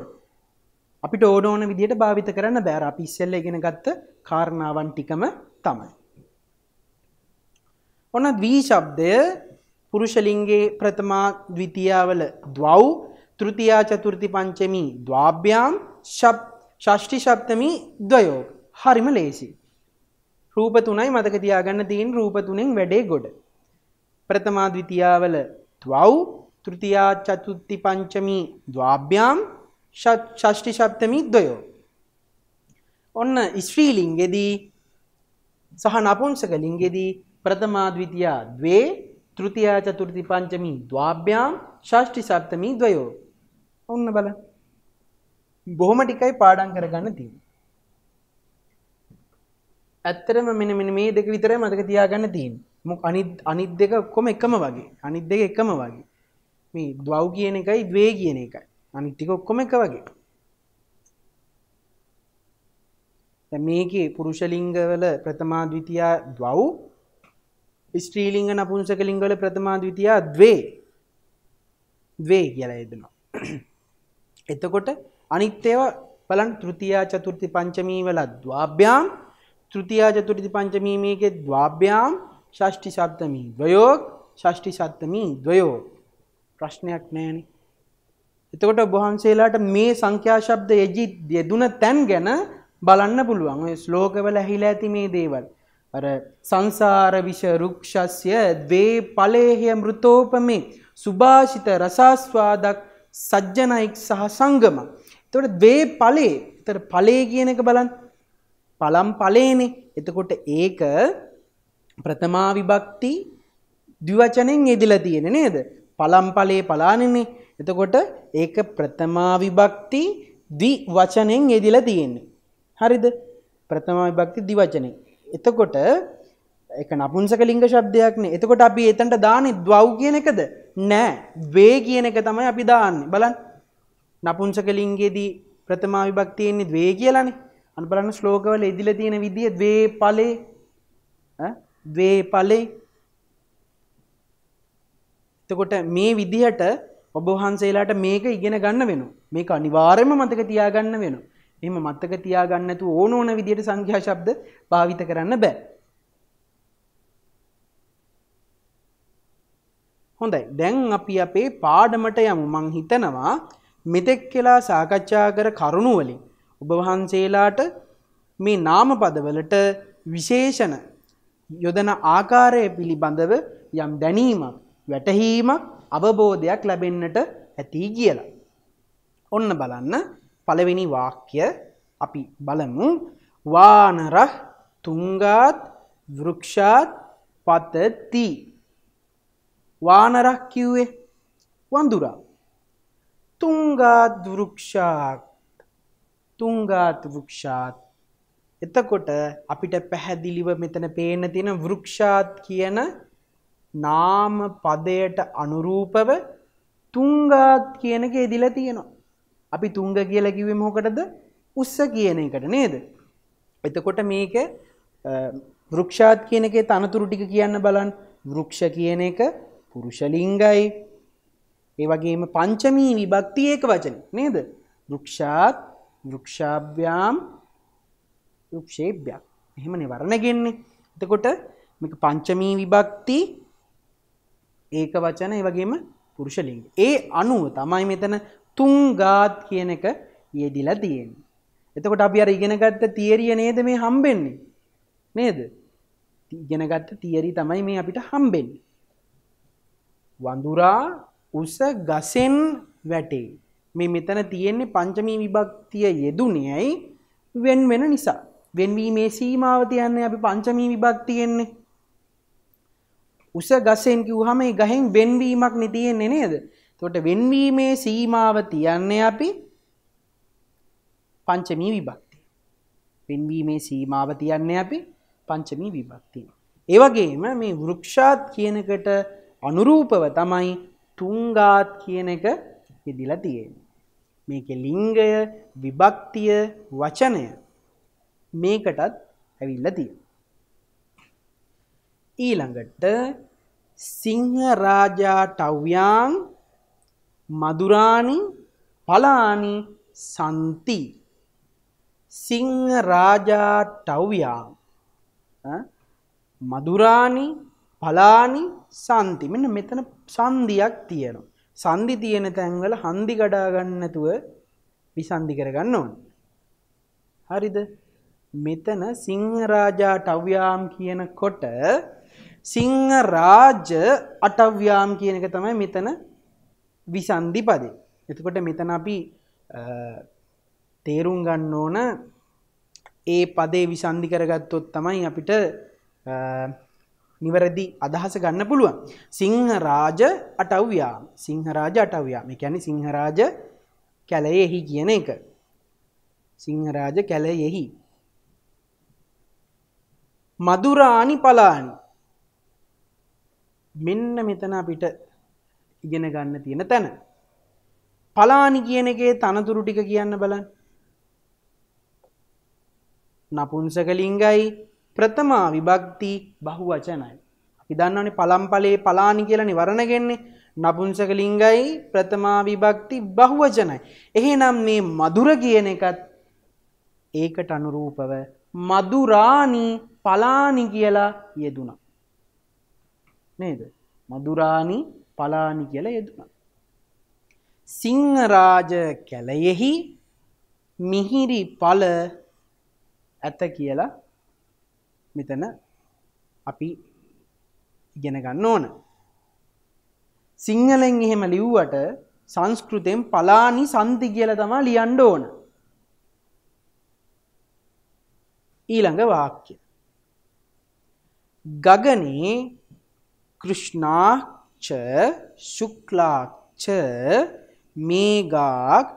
අපිට ඕන ඕන විදිහට භාවිත කරන්න බෑ අපි ඉස්සෙල්ල ඉගෙන ගත්ත කාරණාවන් ටිකම තමයි. ඔන්න ද්වී ශබ්දය පුරුෂ ලිංගයේ ප්‍රථමා ද්විතියාවල ද්වව්, තෘතියා චතුර්ථි පංචමී ද්වාභ්‍යාම්, ෂෂ්ඨි සප්තමී ද්වයෝ. හරිම ලේසි. රූප තුනයි මතක තියාගන්න තියෙන රූප තුනෙන් වැඩේ ගොඩ. ප්‍රථමා ද්විතියාවල द्वौ तृतीया चतुर्थी පංචමී द्वाभ्याम ෂෂ්ටි සප්තමී द्वयो ඔන්න ස්ත්‍රී ලිංගයේදී සහ නපුංසක ලිංගයේදී ප්‍රථමා ද්විතියා द्वे තෘතියා චතුර්ථි පංචමී द्वाभ्याम ෂෂ්ටි සප්තමී द्वयो ඔන්න බලන්න බොහොම ටිකයි පාඩම් කරගන්න තියෙන්නේ. ඇත්තටම මෙන්න මෙන්න මේ දෙක විතරයි මතක තියාගන්න තියෙන්නේ. අනිත් දෙක කොම එකම වගේ අනිත් දෙක එකම වගේ මේ දව් කියන එකයි දවේ කියන එකයි අනිත්තික ඔක්කොම එක වගේ මේක පුරුෂලිංගවල ප්‍රථමා දවිතියා දව් ස්ත්‍රීලිංග නපුංසක ලිංගවල ප්‍රථමා දවිතියා දවේ දවේ කියලා යදනවා එතකොට අනිත් ඒවා බලන් තෘතියා චතුෘති පංචමී වල ද්වාභ්‍යාම් තෘතියා චතුෘති පංචමීමේගේ ද්වාභ්‍යාම් ෂෂ්ටි සප්තමී ද්වයෝග ෂෂ්ටි සප්තමී ද්වයෝග ප්‍රශ්නයක් නෑනේ. එතකොට ඔබ වහන්සේලාට මේ සංඛ්‍යා ශබ්ද යෙජි යෙදුන තැන් ගැන බලන්න පුළුවන්. ඔය ශ්ලෝකවල ඇහිලා ඇති මේ දේවල්. අර සංසාර විෂ රුක්ෂස්ය ද්වේ ඵලේහ්‍ය මෘතෝපමේ සුභාෂිත රසාස්වාදක් සජ්ජනයික් සහ සංගම. එතකොට ද්වේ ඵලේ. එතකොට ඵලේ කියන එක බලන්න. පලම් ඵලේනේ. එතකොට ඒක ප්‍රථමා විභක්ති ද්විවචනෙන් යෙදිලා තියෙන නේද? පලම්පලේ පලානනේ. එතකොට ඒක ප්‍රථමා විභක්ති ද්විවචනෙන් යෙදිලා තියෙන්නේ. හරිද? ප්‍රථමා විභක්ති ද්විවචනෙන්. එතකොට ඒක නපුංසක ලිංග શબ્දයක්නේ. එතකොට අපි එතනට දාන්නේ ද්වව් කියන එකද? නෑ. වේ කියන එක තමයි අපි දාන්නේ. බලන්න. නපුංසක ලිංගයේදී ප්‍රථමා විභක්තියෙන්නේ ද්වේ කියලානේ. අන්න බලන්න ශ්ලෝකවල ඉදිලා තියෙන විදිය ද්වේ ඵලේ ඈ වේ පලේ එතකොට මේ විදිහට ඔබ වහන්සේලාට මේක ඉගෙන ගන්න වෙන මේක අනිවාර්යම මතක තියාගන්න වෙන එහම මත්තක තියාගන්න ඇතු ඕන ඕන විදියට සංඛ්‍යා ශබ්ද භාවිත කරන්න බෑ හොඳයි දැන් අපි අපේ පාඩමට යමු මං හිතනවා මෙතෙක් කියලා සාකච්ඡා කර කරුණුවලින් ඔබ වහන්සේලාට මේ නාමපදවලට විශේෂණ යොදන ආකාරය පිළිබඳව යම් දැනීමක් වැටහීමක් අවබෝධයක් ලැබෙන්නට ඇති කියලා. ඔන්න බලන්න පළවෙනි වාක්‍ය අපි බලමු වානර තුංගාත් වෘක්ෂාත් පතති වානරක් කිව්වේ වඳුරා තුංගාත් වෘක්ෂාත් තුංගාත් වෘක්ෂාත් එතකොට අපිට පැහැදිලිව මෙතන පේන තියෙන වෘක්ෂාත් කියන නාම පදයට අනුරූපව තුංගාත් කියන එක එදිලා තියෙනවා. අපි තුංග කියලා කිව්වේ මොකටද? උස්ස කියන එකට නේද? එතකොට මේක වෘක්ෂාත් කියන එකේ තනතුරු ටික කියන්න බලන්න. වෘක්ෂ කියන එක පුරුෂ ලිංගයි. ඒ වගේම පංචමී විභක්ති ඒක වචන නේද? වෘක්ෂාත් වෘක්ෂාභ්‍යාම් ශේප්යක් එහෙමන වරණගෙන්නේ එතකොට මේ පංචමී විභක්ති ඒක වචන වගේම පුරුෂලින් ඒ අනුව තමයි මෙතන තුංගාත් කියන එක යෙදිලා තියෙන් එතකොට අපි අර ඉගෙන ගත්ත තිේරිය නේද මේ හම්බෙන්නේ නේද ඉගෙන ගත්ත තියරි තමයි මේ අපිට හම්බෙන් වඳුරා උස ගසෙන් වැටේ මේ මෙතන තියෙන්නේ පංචමී විභක්තිය යෙදුණයයි වෙන් වෙන නිසා වෙන්වීමේ සීමාව තියන්නේ අපි පංචමී විභක්තියෙන්නේ. උස ගසෙන් කිව්වහම ඒ ගහෙන් වෙන්වීමක් නේ තියෙන්නේ නේද? එතකොට වෙන්වීමේ සීමාව තියන්නේ අපි පංචමී විභක්තිය. වෙන්වීමේ සීමාව තියන්නේ අපි පංචමී විභක්තිය. ඒ වගේම මේ වෘක්ෂාත් කියන එකට අනුරූපව තමයි තුංගාත් කියන එක යෙදිලා තියෙන්නේ. මේකේ ලිංගය, විභක්තිය, වචනය මේකටත් ඇවිල්ල තිය ඊළඟට සිංහරාජා ටව්‍යං මදුරාණි පලානි සන්ති සිංහරාජා ටව්‍යං මදුරාණි පලානි සන්ති මෙන්න මෙතන සන්ධියක් තියෙනවා. සන්ධි තියෙන තැන්වල හන්දි ගඩා ගන්න නැතුව විසන්ධි කරගන්න ඕනේ. හරිද? මෙතන සිංහරාජා ටව්‍යාම් කියන කොට සිංහ රාජ අටව්‍යාම් කියන එක තමයි මෙතන විසන්ධි පදේ. එතකොට මෙතන අපි තේරුම් ගන්න ඕන ඒ පදේ විසන්ධි කරගත්තොත් තමයි අපිට නිවැරදි අදහස ගන්න පුළුවන්. සිංහ රාජ අටව්‍යාම් සිංහ රාජ අටව්‍යාම කියන්නේ සිංහ රාජ කැලයෙහි කියන එක. සිංහරාජ කැලයෙහි මදුරානි පලානි මෙන්න මෙතන අපිට ඉගෙන ගන්න තියෙන තැන පලානි කියන එකේ තනතුරු ටික කියන්න බලන්න නපුන්සක ලිංගයි ප්‍රථමා විභක්ති බහු වචනයි අපි දන්නවනේ පලම්පලේ පලානි කියලා නිවරණගෙන්නේ නපුන්සක ලිංගයි ප්‍රථමා විභක්ති බහු වචනයි එහෙනම් මේ මදුර කියන එකත් ඒකට අනුරූපව මදුරානී පලානි කියලා යෙදුණා. නේද මදුරානි පලානි කියල යෙදුණ. සිංහරාජ කැලයෙහි මිහිරි පල ඇත කියලා මෙතන අපි ඉගෙන ගන්න ඕන. සිංහලෙන් එහෙම ලිව්වට සංස්කෘතයෙන් පලානි සන්ති කියල තමා ලියන්ඩ ඕන. ඊළඟ වාක්‍ය ගගනේ කෘෂ්ණාක්ෂ ශුක්ලාක්ෂ මේගාක්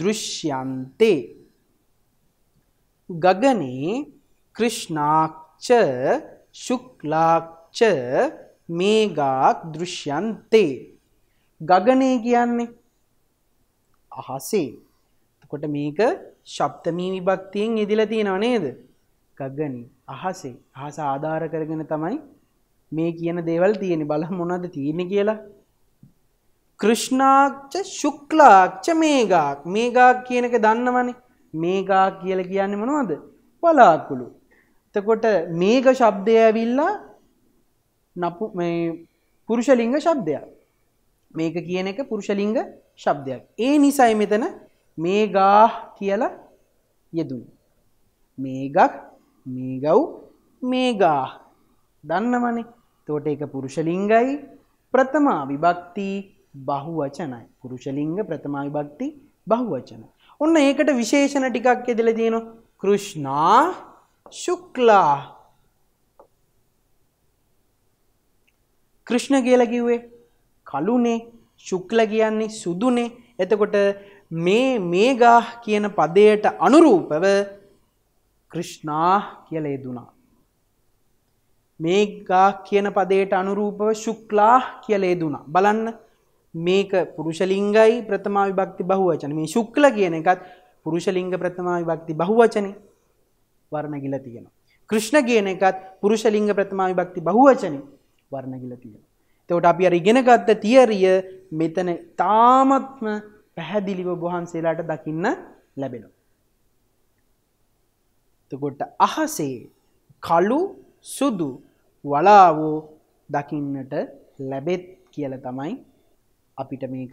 දෘෂ්‍යන්තේ ගගනේ කෘෂ්ණාක්ෂ ශුක්ලාක්ෂ මේගාක් දෘෂ්‍යන්තේ ගගනේ කියන්නේ අහසේ එතකොට මේක ශබ්දමී විභක්තියෙන් ඉදිලා තියෙනව නේද ගගනි අහසේ අහස ආධාර කරගෙන තමයි මේ කියන දේවල් තියෙන බල මොනද තියෙන කියලා කෘෂ්ණාක්ච ශුක්ලාක්ච මේගාක් මේගාක් කියනක දන්නවනේ මේගා කියල කියන්නේ මොනවද වලාකුළු එතකොට මේක ශබ්දය ඇවිල්ලා නපු මේ පුරුෂලිංග ශබ්දයක් මේක කියන එක පුරුෂලිංග ශබ්දයක් ඒ නිසයි මෙතන මේගා කියලා යෙදුනේ මේගක් මේගව් මේගා දන්නවනේ තෝට එක පුරුෂලිංගයි ප්‍රථමා විභක්ති බහුවචනයි පුරුෂලිංග ප්‍රථමා විභක්ති බහුවචන ඔන්න ඒකට විශේෂණ ටිකක් යෙදල තියෙන කෘෂ්ණා ශුක්ලා කෘෂ්ණ කියලා කිව්වේ කළුනේ ශුක්ල කියන්නේ සුදුනේ එතකොට මේ මේගා කියන පදයට අනුරූපව කෘෂ්ණා කියල යෙදුනා. මේගා කියන පදයට අනුරූපව ශුක්ලා කියල යෙදුනා. බලන්න මේක පුරුෂලිංගයි ප්‍රථමා විභක්ති බහුවචන මේ ශුක්ල කියන එකත් පුරුෂලිංග ප්‍රථමා විභක්ති බහුවචන වර්ණගිල තියෙන. කෘෂ්ණ කියන එකත් පුරුෂලිංග ප්‍රථමා විභක්ති බහුවචන වර්ණගිල තියෙන. තවට අපි අර ඉගෙනගත්ත තියරිය මෙතන තාමත්ම පැහැදිලිව බොහන්සේලාට දකින්න ලැබෙනවා. එතකොට අහසේ කළු සුදු වලාවෝ දකින්නට ලැබෙත් කියල තමයි අපිට මේක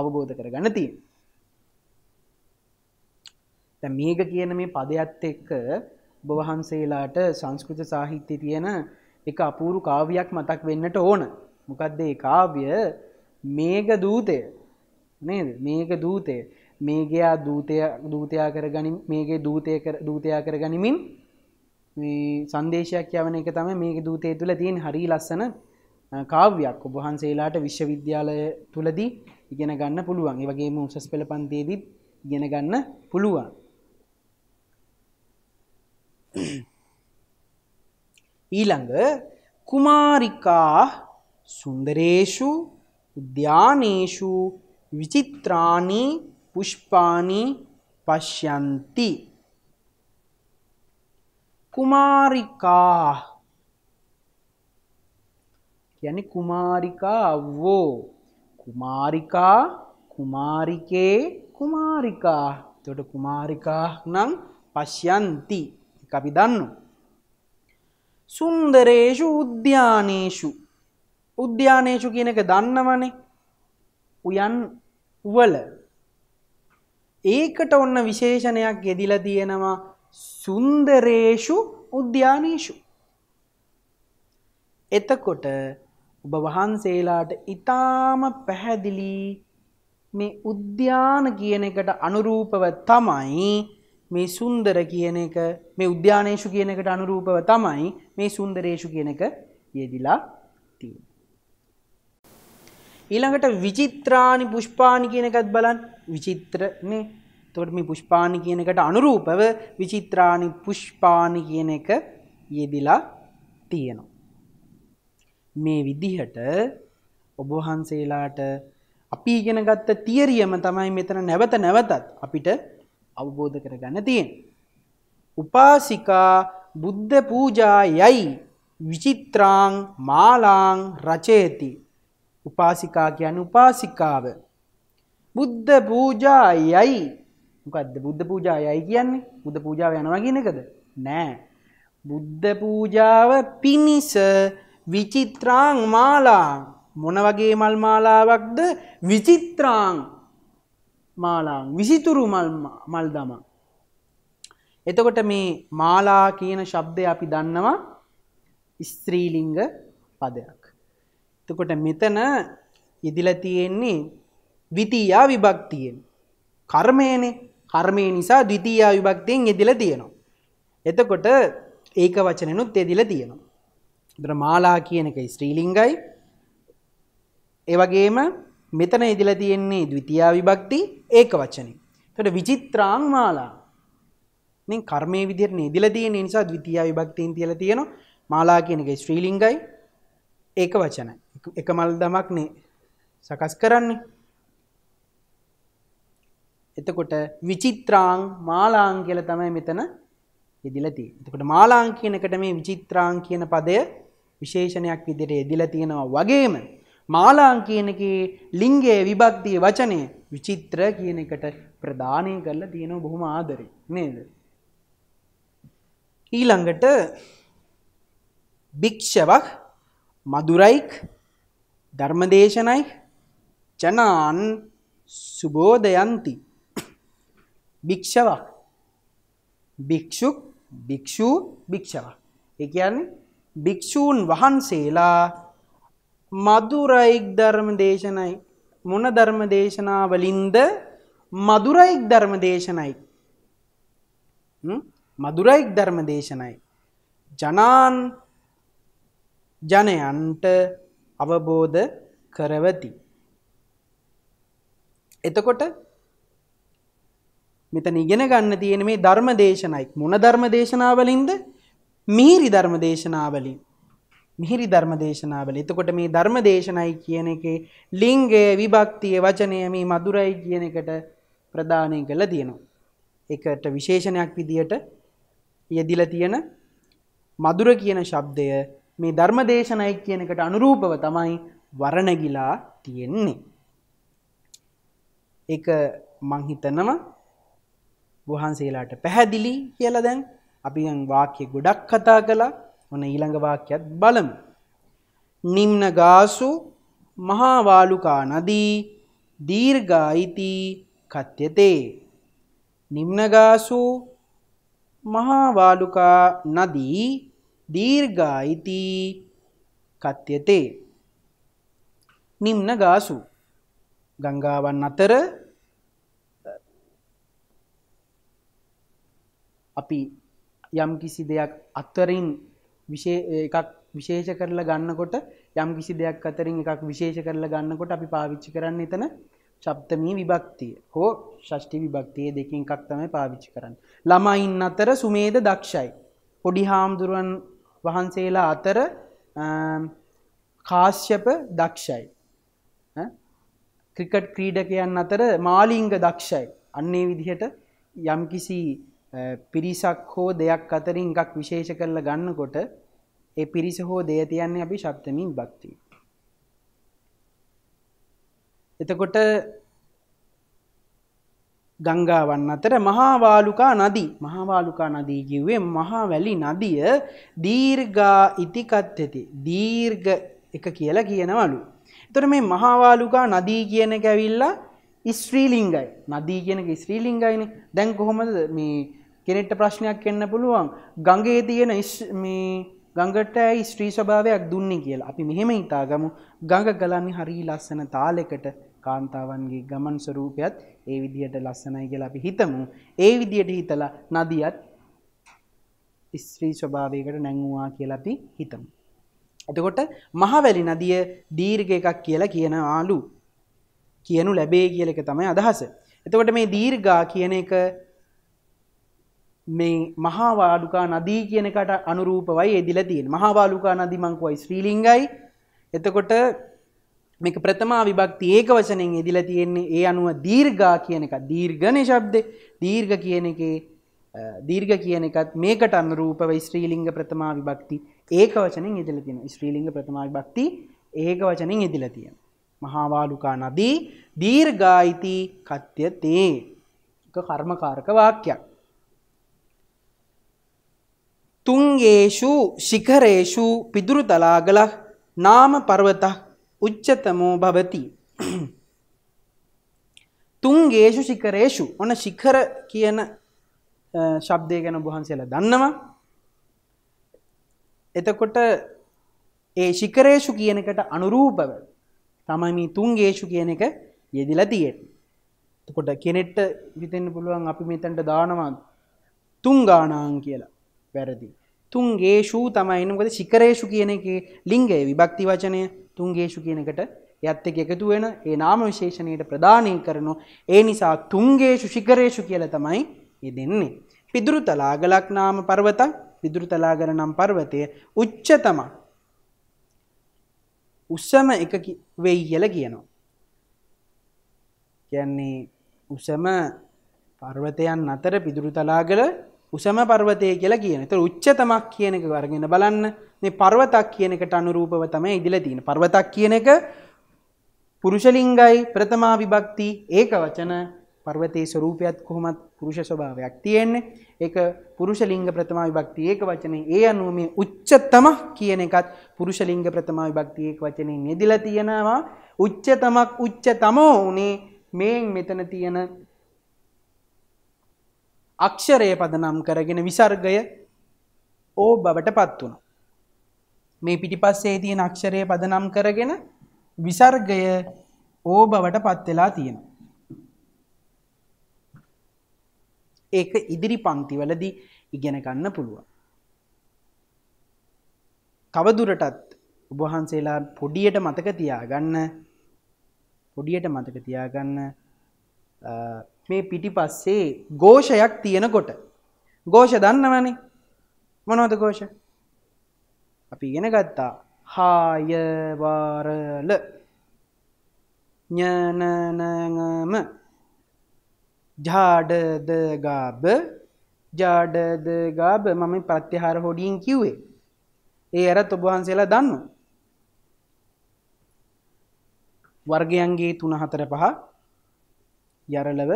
අවබෝධ කරගන්න තියෙන. මේක කියන මේ පදයක්ත් එක්ක බවහන්සේලාට සංස්කෘත සාහිත්‍ය තියෙන එක අපූරු කාවයක් මතක් වෙන්නට ඕන මොකක්දේ කාව්‍ය මේක දූතය නේද මේක දූතය මේගේයා දූතය දූතයා කරගනි මේගේ දූතය දූතයා කරගනිමින් සංදේශයක් යවන එක තම මේක දූතය තුළ තියෙන් හරි ලස්සන කාව්‍යයක් ඔබහන්සේලාට විශ්වවිද්‍යාලය තුළදී ඉගෙන ගන්න පුළුවන් වගේ උසස් පෙළ පන්තිේදීත් ඉගෙන ගන්න පුළුවන් ඊළඟ කුමාරිකා සුන්දරේෂු උද්‍යානේෂු විචිත්‍රාණී පුෂ්පානි පශ්‍යන්ති කුමාරිකා කියන්නේ කුමාරිකා වෝ කුමාරිකා කුමාරිකේ කුමාරිකා එතකොට කුමාරිකා නම් පශ්‍යන්ති අපි දන්නවා සුන්දරේෂු උද්‍යානේෂු උද්‍යානේෂු කියන එක දන්නවනේ උයන් වල ඒකට ඔන්න විශේෂණයක් ගෙදිලා තියෙනවා සුන්දරේෂු උද්‍යානීෂු. එතකොට ඔබ වහන්සේලාට ඉතාම පැහැදිලි මේ උද්‍යාන කියන එකට අනුරූපව තමයි මේ සුන්දර කියන එක මේ උද්‍යානේෂු කියන එකට අනුරූපව තමයි මේ සුන්දරේෂු කියන එක යෙදිලා ඊළඟට විචිත්‍රානි පුෂ්පානි කියන එකත් බලන්න විචිත්‍රනේ. එතකොට මේ පුෂ්පානි කියන එකට අනුරූපව විචිත්‍රානි පුෂ්පානි කියන එක යෙදිලා තියෙනවා. මේ විදිහට ඔබ වහන්සේලාට අපි ඉගෙන ගත්ත තියරියම තමයි මෙතන නැවත නැවතත් අපිට අවබෝධ කරගන්න තියෙන්නේ. උපාසිකා බුද්ධ පූජා යයි විචිත්‍රාං මාලාං රචේති උපාසිකා කියන්න උපාසිකාව. බුද්ධ පූජා යයි මොකක්ද බුද්ධ පූජා යයි කියන්නේ බුද්ධ පූජාව යනවා කියන එකද නෑ. බුද්ධ පූජාව පිණිස විචිත්‍රාං මාලා මොන වගේ මල් මාලාවක්ද විචිත්‍රාං මාලාං විසිතුරු මල් දම. එතකොට මේ මාලා කියන ශබ්දය අපි දන්නවා ස්ත්‍රීලිංග පදයක්. එතකොට මෙතන ඉදිලා තියෙන්නේ ද්විතීයා විභක්තියෙන්. කර්මයනේ. කර්මය නිසා ද්විතීයා විභක්තියෙන් ඉදිලා තියෙනවා. එතකොට ඒක වචනෙනුත් ඉදිලා තියෙනවා. එතන මාලා කියන එක ස්ත්‍රීලිංගයි. ඒ වගේම මෙතන ඉදිලා තියෙන්නේ ද්විතීයා විභක්ති ඒක වචනේ. එතකොට විචිත්‍රාං මාලා මේ කර්මයේ විදිහට නේදිලා තියෙන නිසා ද්විතීයා විභක්තියෙන් තියලා තියෙනවා. මාලා කියන එක ස්ත්‍රීලිංගයි. ඒක වචන එක මල් දමක් නේ සකස් කරන්නේ එතකොට විචිත්‍රාං මාලාං කියල තමයි මෙතන ඉදිලති එතකොට මාලාං කියනකට මේ විචිත්‍රාං කියන පදය විශේෂණයක් විදිරේ දිල තියෙනවා වගේම මාලාං කියනක ලිංගේ විභක්තිය වචනය විචිත්‍ර කියන එකට ප්‍රධානය කරලා තියෙනව බොහොම ආදරේ නේද ඊළඟට භික්ෂවක් මදුරයික් ධර්මදේශනයි ජනාන් සුබෝධයන්ති භික්ෂවක් භික්ෂුක් භික්ෂූ භික්ෂවක් ඒ කියන්නේ භික්ෂූන් වහන්සේලා මදුරයික් ධර්ම දේශනයි මොන ධර්ම දේශනාවලින්ද මදුරයික් ධර්ම දේශනයි මදුරයික් ධර්ම දේශනයි ජනාන් ජනයන්ට අවබෝධ කරවති. එතකොට මෙතන ඉගෙන ගන්න තියෙන මේ ධර්ම දේශනයි මොන ධර්ම දේශනාවලින්ද මිහිරි ධර්ම දේශනාවලින් මිහිරි ධර්ම දේශනාවල එතකොට මේ ධර්ම දේශනයි කියන එකේ ලිංගය විභක්තිය වචනය මේ මధుරයි කියන එකට ප්‍රදානය කළ තියෙනවා. එකට විශේෂණයක් විදියට යෙදිලා තියෙන මధుර කියන ශබ්දය මේ ධර්ම දේශනයි කියනකට අනුරූපව තමයි වරණගිලා තියෙන්නේ. එක මංහිතනම වහන්සේලාට පැහැදිලි කියල දැන් අපි වාක්‍ය ගොඩක් කතා කලා ඔන ඊළඟ වාක්‍යත් බලමු. නිම්න ගාසු මහාවාලුකා නදී දීර්ගායිති කත්්‍යතේ. නිම්නගාසු මහාවාලුකා නදී දීර්ඝායිති කත්්‍යතේ නිම්න ගාසු ගංගාවන් අතර අපි යම් කිසි දෙයක් අත්තරින් එකක් විශේෂ කරලා ගන්නකොට යම් කිසි දෙයක් අතරින් එකක් විශේෂ කරලා ගන්නකොට අපි පාවිච්චි කරන්න එතන ශබ්දමී විභක්තිය හෝ ෂෂ්ටි විභක්තිය දෙකින් එකක් තමයි පාවිච්චි කරන්න. ළමයින් අතර සුමේද දක්ෂයි. පොඩි හාමුදුරුවන් වහන්සේලා අතර කාශ්‍යප දක්ෂයි. ක්‍රිකට් ක්‍රීඩකයන් අතර මාලිංග දක්ෂයි. අන්නේ විදිහට යම්කිසි පිරිසක් හෝ දෙයක් අතරින් එකක් විශේෂ කරල ගන්නකොට ඒ පිරිස හෝ දෙය තියන්නේ අපි ශප්තමින් භක්තිී. එතකොට ගංගාවන් අතර මහාවාලුකා නදී මහාවාලුකා නදී කිව්වේ මහාවැලි නදිය දීර්ඝා ඉතිකත්ති දීර්ඝ එක කියලා කියනවලු. එතකොට මේ මහාවාලුකා නදී කියන එක ඇවිල්ලා ස්ත්‍රීලිංගයි. නදී කියන එක ස්ත්‍රීලිංගයිනේ. දැන් කොහොමද මේ කෙනෙක්ට ප්‍රශ්නයක් එන්න පුළුවන් ගඟේ තියෙන මේ ගඟට ඇයි ස්ත්‍රී ස්වභාවයක් දුන්නේ කියලා අපි මෙහෙම හිතාගමු ගඟ ගලන්නේ හරි ලස්සන තාලයකට කාන්තාවන්ගේ ගමන් ස්වරූපයත් ඒ විදිහට ලස්සනයි කියලා අපි හිතමු ඒ විදිහට හිතලා නදියත් ස්ත්‍රී ස්වභාවයකට නැංගුවා කියලා අපි හිතමු එතකොට මහවැලි නදිය දීර්ඝ එකක් කියලා කියන ආලු කියනු ලැබේ කියල එක තමයි අදහස එතකොට මේ දීර්ඝා කියන එක මේ මහාවාලුකා නදී කියනකට අනුරූපවයි එදිල තියෙන මහාවාලුකා නදී මංකුවයි ශ්‍රීලිංගයි එතකොට මේක ප්‍රථමා විභක්ති ඒක වචනෙන් එදිලා තියෙන්නේ ඒ අනුව දීර්ඝා කියන එක දීර්ඝනේ શબ્දේ දීර්ඝ කියන එකේ දීර්ඝ කියන එකත් මේකට අනුරූපවයි ශ්‍රීලිංග ප්‍රථමා විභක්ති ඒක වචනෙන් එදිලා තියෙනවා ශ්‍රීලිංග ප්‍රථමා විභක්ති ඒක වචනෙන් එදිලා තියෙනවා මහාවාලුකා නදී දීර්ඝායිති කත්‍යතේ එක කර්මකාරක වාක්‍යයක් ತುಂಗೇಶು ಶಿಖರೇಶು ಪಿತೃತಲಾಗಲ ನಾಮ ಪರ್ವತ ಉಚ್ಚತಮೋ ಭವತಿ තුන්ගේෂු ශිකරේෂු ඔන ශිකර කියන ශබ්දය ගැන බහන්සේල දන්නවා එතකොට ඒ ශිකරේෂු කියන එකට අනුරූපව තමයිමී තුන්ගේෂු කියන එක යෙදිල තියෙන් කොට කෙනෙට්ට විතෙන්න්න පුළුවන් අපි මෙතැන්ට දානවා තුංගානාන් කියලා වැරදි. තුන්ගේෂූ තමයි මොකද ශිකරේෂු කියන එක ලිංගය විභක්ති වචනය තුන්ගේෂු කියනකට යත් එක එකතු වෙන ඒ නාම විශේෂණයට ප්‍රදානය කරනු ඒ නිසා තුන්ගේෂු ශිකරේෂු කියල තමයි යෙදෙන්නේ. පිදුරු තලාගලක් නාම පර්වත පිදුරු තලාගල නම් පර්වතය උච්චතම උස්සම එක වෙයි කියල කියනවා. කියන්නේ උසම පර්වතයන් අතර පිදුරු තලාගල උසම පර්වතය කියලා කියන. ඒතර උච්චතමක් කියන එක අරගෙන බලන්න මේ පර්වතක් කියන එකට අනුරූපව තමයි ඉදලා තියෙන්නේ. පර්වතක් කියන එක පුරුෂ ලිංගයි ප්‍රථමා විභක්ති ඒක වචන පර්වතයේ ස්වરૂපයත් කොහොමත් පුරුෂ ස්වභාවයක් තියෙන්නේ. ඒක පුරුෂ ලිංග ප්‍රථමා විභක්ති ඒක වචනේ ඒ අනුව මේ උච්චතම කියන එකත් පුරුෂ ලිංග ප්‍රථමා විභක්ති ඒක වචනේ නෙදිලා තියෙනවා. උච්චතමක් උච්චතමෝ උනේ මේන් මෙතන තියෙන අක්ෂරය පදනම් කරගෙන විසර්ගය ඕ බවට පත් වුණ. මේ පිටිපස්සේ තියෙන අක්ෂරය පදනම් කරගෙන විසර්ගය ඕ බවට පත්වෙලා තියෙන. ඒක ඉදිරි පංතිවලදී ඉගෙන ගන්න පුළුවන්. තවදුරටත් උබහන්සේලා පොඩියට මතක තියාගන්න පොඩියට මතක තියාගන්න මේ පිටිපස්සේ ഘോഷයක් තියෙනකොට ഘോഷ දන්නවනේ මොනවද ഘോഷ අපි ඉගෙන ගත්තා හාය වාරල ඥනනගම ජාඩද ගාබ ජාඩද ගාබ මම ප්‍රත්‍යහාර හොඩින් කිව්වේ ඒ අරත් ඔබවහන්සේලා දන්න වර්ගයන්ගේ තුන හතර පහ යරලව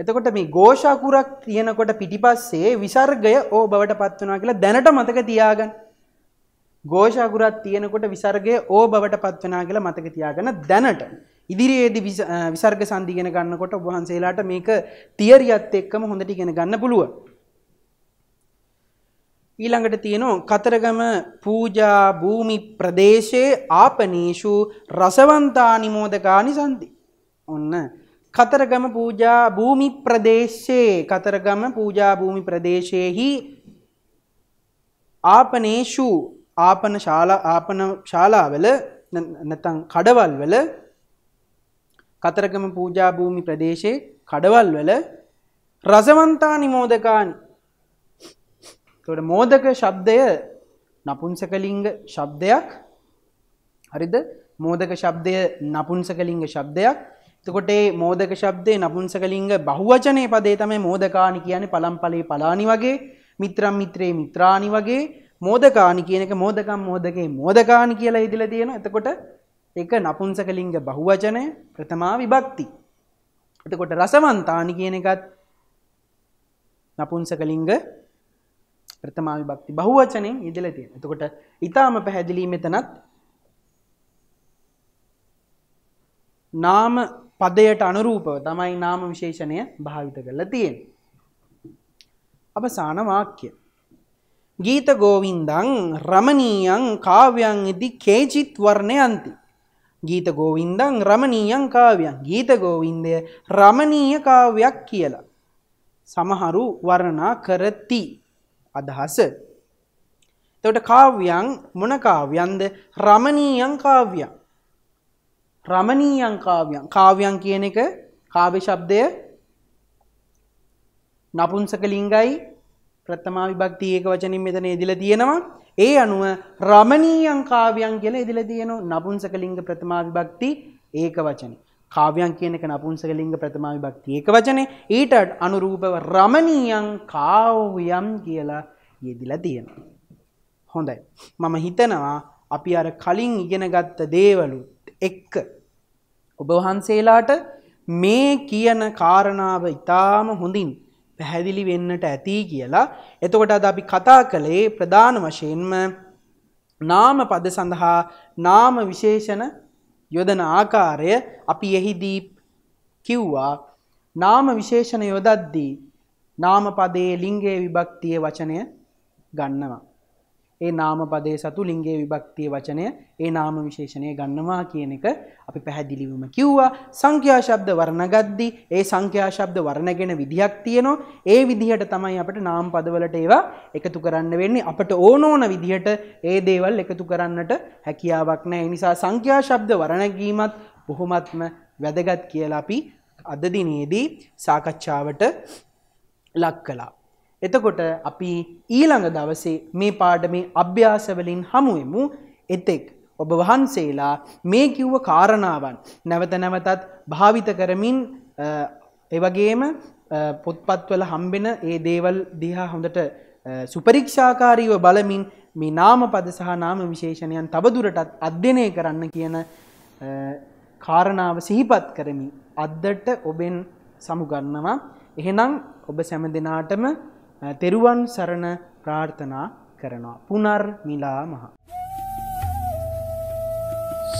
එතකොට මේ ගෝෂාකුරක් තියෙනකොට පිටිපස්සේ විසර්ගය ඕ බවට පත් වෙනවා කියලා දැනට මතක තියාගන්න. ගෝෂාකුරක් තියෙනකොට විසර්ගය ඕ බවට පත් වෙනවා කියලා මතක තියාගන්න දැනට. ඉදිරියේදී විසර්ග සංදි ඉගෙන ගන්නකොට ඔබ වහන්සේලාට මේක තියරියත් එක්කම හොඳට ඉගෙන ගන්න පුළුවන්. ඊළඟට තියෙනවා කතරගම පූජා භූමි ප්‍රදේශයේ ආපනීෂු රසවන්තානිමෝදකානි සන්ති. ඔන්න කතරගම පූජා භූමි ප්‍රදේශයේ කතරගම පූජා භූමි ප්‍රදේශයේහි ආපනේෂු ආපන ශාලා ආපන ශාලාවල නැත්නම් කඩවල් වල කතරගම පූජා භූමි ප්‍රදේශයේ කඩවල් වල රසවන්තා නිමෝදකානි තොට මෝදක ශබ්දය නපුන්සකලිංග ශබ්දයක් හරිද මෝදක ශබ්දය නපුන්සකලින්ග ශබ්දයක් තකොටේ මෝදක ශබ්දය නපුන්සකලින්ග බහුවචනය පදේ තමයි මෝදකානි කියන පළම්පලේ පලානි වගේ මිත්‍රම් මිත්‍රයේ මිත්‍රාණි වගේ මෝදකානි කියනක මෝදකම් මෝදකේ මෝදකානි කියලා ඉදිල තියෙන එතකොට එක නපුන්සකලින්ග බහුවචනය ප්‍රථමා විභක්ති. එතකොට රසවන්තානි කියන එකත් නපුන්සකලින්ග ප්‍රථමාව භක්ති බහුවචනයෙන් ඉදලා තියෙන. එතකොට ඊටාම පැහැදිලි මෙතනත් නාම පදයට අනුරූපව තමයි නාම විශේෂණය භාවිත කරලා තියෙන්නේ. අවසාන වාක්‍ය. ගීත ගෝවින්දං රමණීයං කාව්‍යං ඉති කේචිත් වර්ණයන්ති. ගීත ගෝවින්දං රමණීයං කාව්‍යං ගීත ගෝවින්දය රමණීය කාව්‍යයක් කියලා. සමහරු වර්ණනා කරති අදහස. එතකොට කාව්‍යයන් මොන කාව්‍යන්ද? රමණීයං කාව්‍යයන්. රමණීයං කාව්‍යයන්. කාව්‍යයන් කියන එක කාව්‍ය શબ્දය නපුංසක ලිංගයි ප්‍රථමා විභක්ති ඒක වචනින් මෙතන ඉදලා තියෙනවා. ඒ අනුව රමණීයං කාව්‍යයන් කියලා ඉදලා තියෙනවා. නපුංසක ලිංග ප්‍රථමා විභක්ති ඒක වචනේ. කාව්‍යන් කියනක නපුන්සකලින්ග ප්‍රථමාවි භක්ති ඒක වචනය ඊට අනුරූපව රමණීයන් කාව්‍යම් කියලා යෙදිලා තියෙන. හොඳයි. මම හිතනවා අපි අර කලින් ඉගෙනගත්ත දේවලුත් එක්ක ඔබ වහන්සේලාට මේ කියන කාරණාව ඉතාම හොඳින් පැහැදිලි වෙන්නට ඇති කියලා එතකොට අද අපි කතා කළේ ප්‍රධාන වශයෙන්ම නාම පද සඳහා නාම විශේෂණ යොදන ආකාරය අපි එහිදී කිව්වා නාම විශේෂණ යොදද්දී නාම පදයේ ලිංගයේ විභක්තියේ වචනය ගන්නවා ඒ නාමපදේ සතු ලිංගේ විභක්තිය වචනය ඒ නාම විශේෂණය ගන්නවා කියන එක අපි පැහැදිලිවම කිව්වා සංඛ්‍යා ශබ්ද වර්ණගද්දී ඒ සංඛ්‍යා ශබ්ද වර්ණගෙන විදිහක් තියෙනවා ඒ විදිහට තමයි අපිට නාම පදවලට ඒවා එකතු කරන්න වෙන්නේ අපට ඕන ඕන විදිහට ඒ දේවල් එකතු කරන්නට හැකියාවක් නැහැ ඒ නිසා සංඛ්‍යා ශබ්ද වර්ණගීමත් බොහොමත්ම වැදගත් කියලා අපි අද දිනේදී සාකච්ඡාවට ලක් කළා එතකොට අපි ඊළඟ දවසේ මේ පාඩමේ අභ්‍යාසවලින් හමුවෙමු එතෙක් ඔබ වහන්සේලා මේ කිව්ව කාරණාවන් නැවත නැවතත් භාවිත කරමින් එවගේම පොත්පත්වල හම්බෙන ඒ දේවල් දිහා හොඳට සුපරීක්ෂාකාරීව බලමින් මේ නාමපද සහ නාම විශේෂණයන් තවදුරටත් අධ්‍යයනය කරන්න කියන කාරණාව සිහිපත් කරමි අදට ඔබෙන් සමුගන්නවා එහෙනම් ඔබ සැම දෙනාටම තෙරුවන් සරණ ප්‍රාර්ථනා කරනවා. පුනර් මිලා මහා.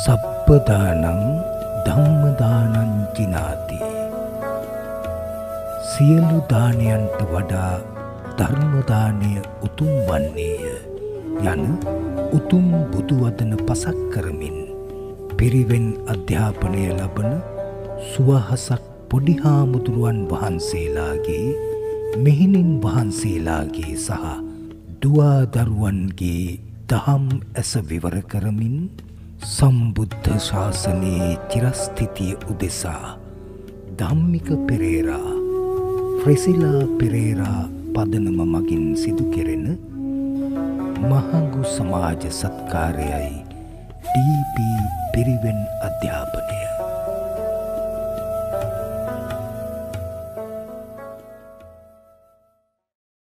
සප්පදානං ධම්මදානං ජිනාති. සියලු දානයන්ට වඩා ධර්මදානය උතුම් වන්නේය යන උතුම් බුදුවදන පසක් කරමින් පිරිවෙන් අධ්‍යාපනය ලබන සුවහසක් පොඩිහාමුදුරුවන් වහන්සේලාගේ මෙහිණින් වහන්සේලාගේ සහ දුවාදරුවන්ගේ දහම් ඇස විවර කරමින් සම්බුද්ධ ශාසනයේ චිරස්ථිතිය උදෙසා ධම්මික පෙරේරා ප්‍රෙසිලා පෙරේරා පදනම මගින් සිදු කෙරෙන මහඟු සමාජ සත්කාරයයි ඩීපී පිරිවෙන් අධ්‍යාපන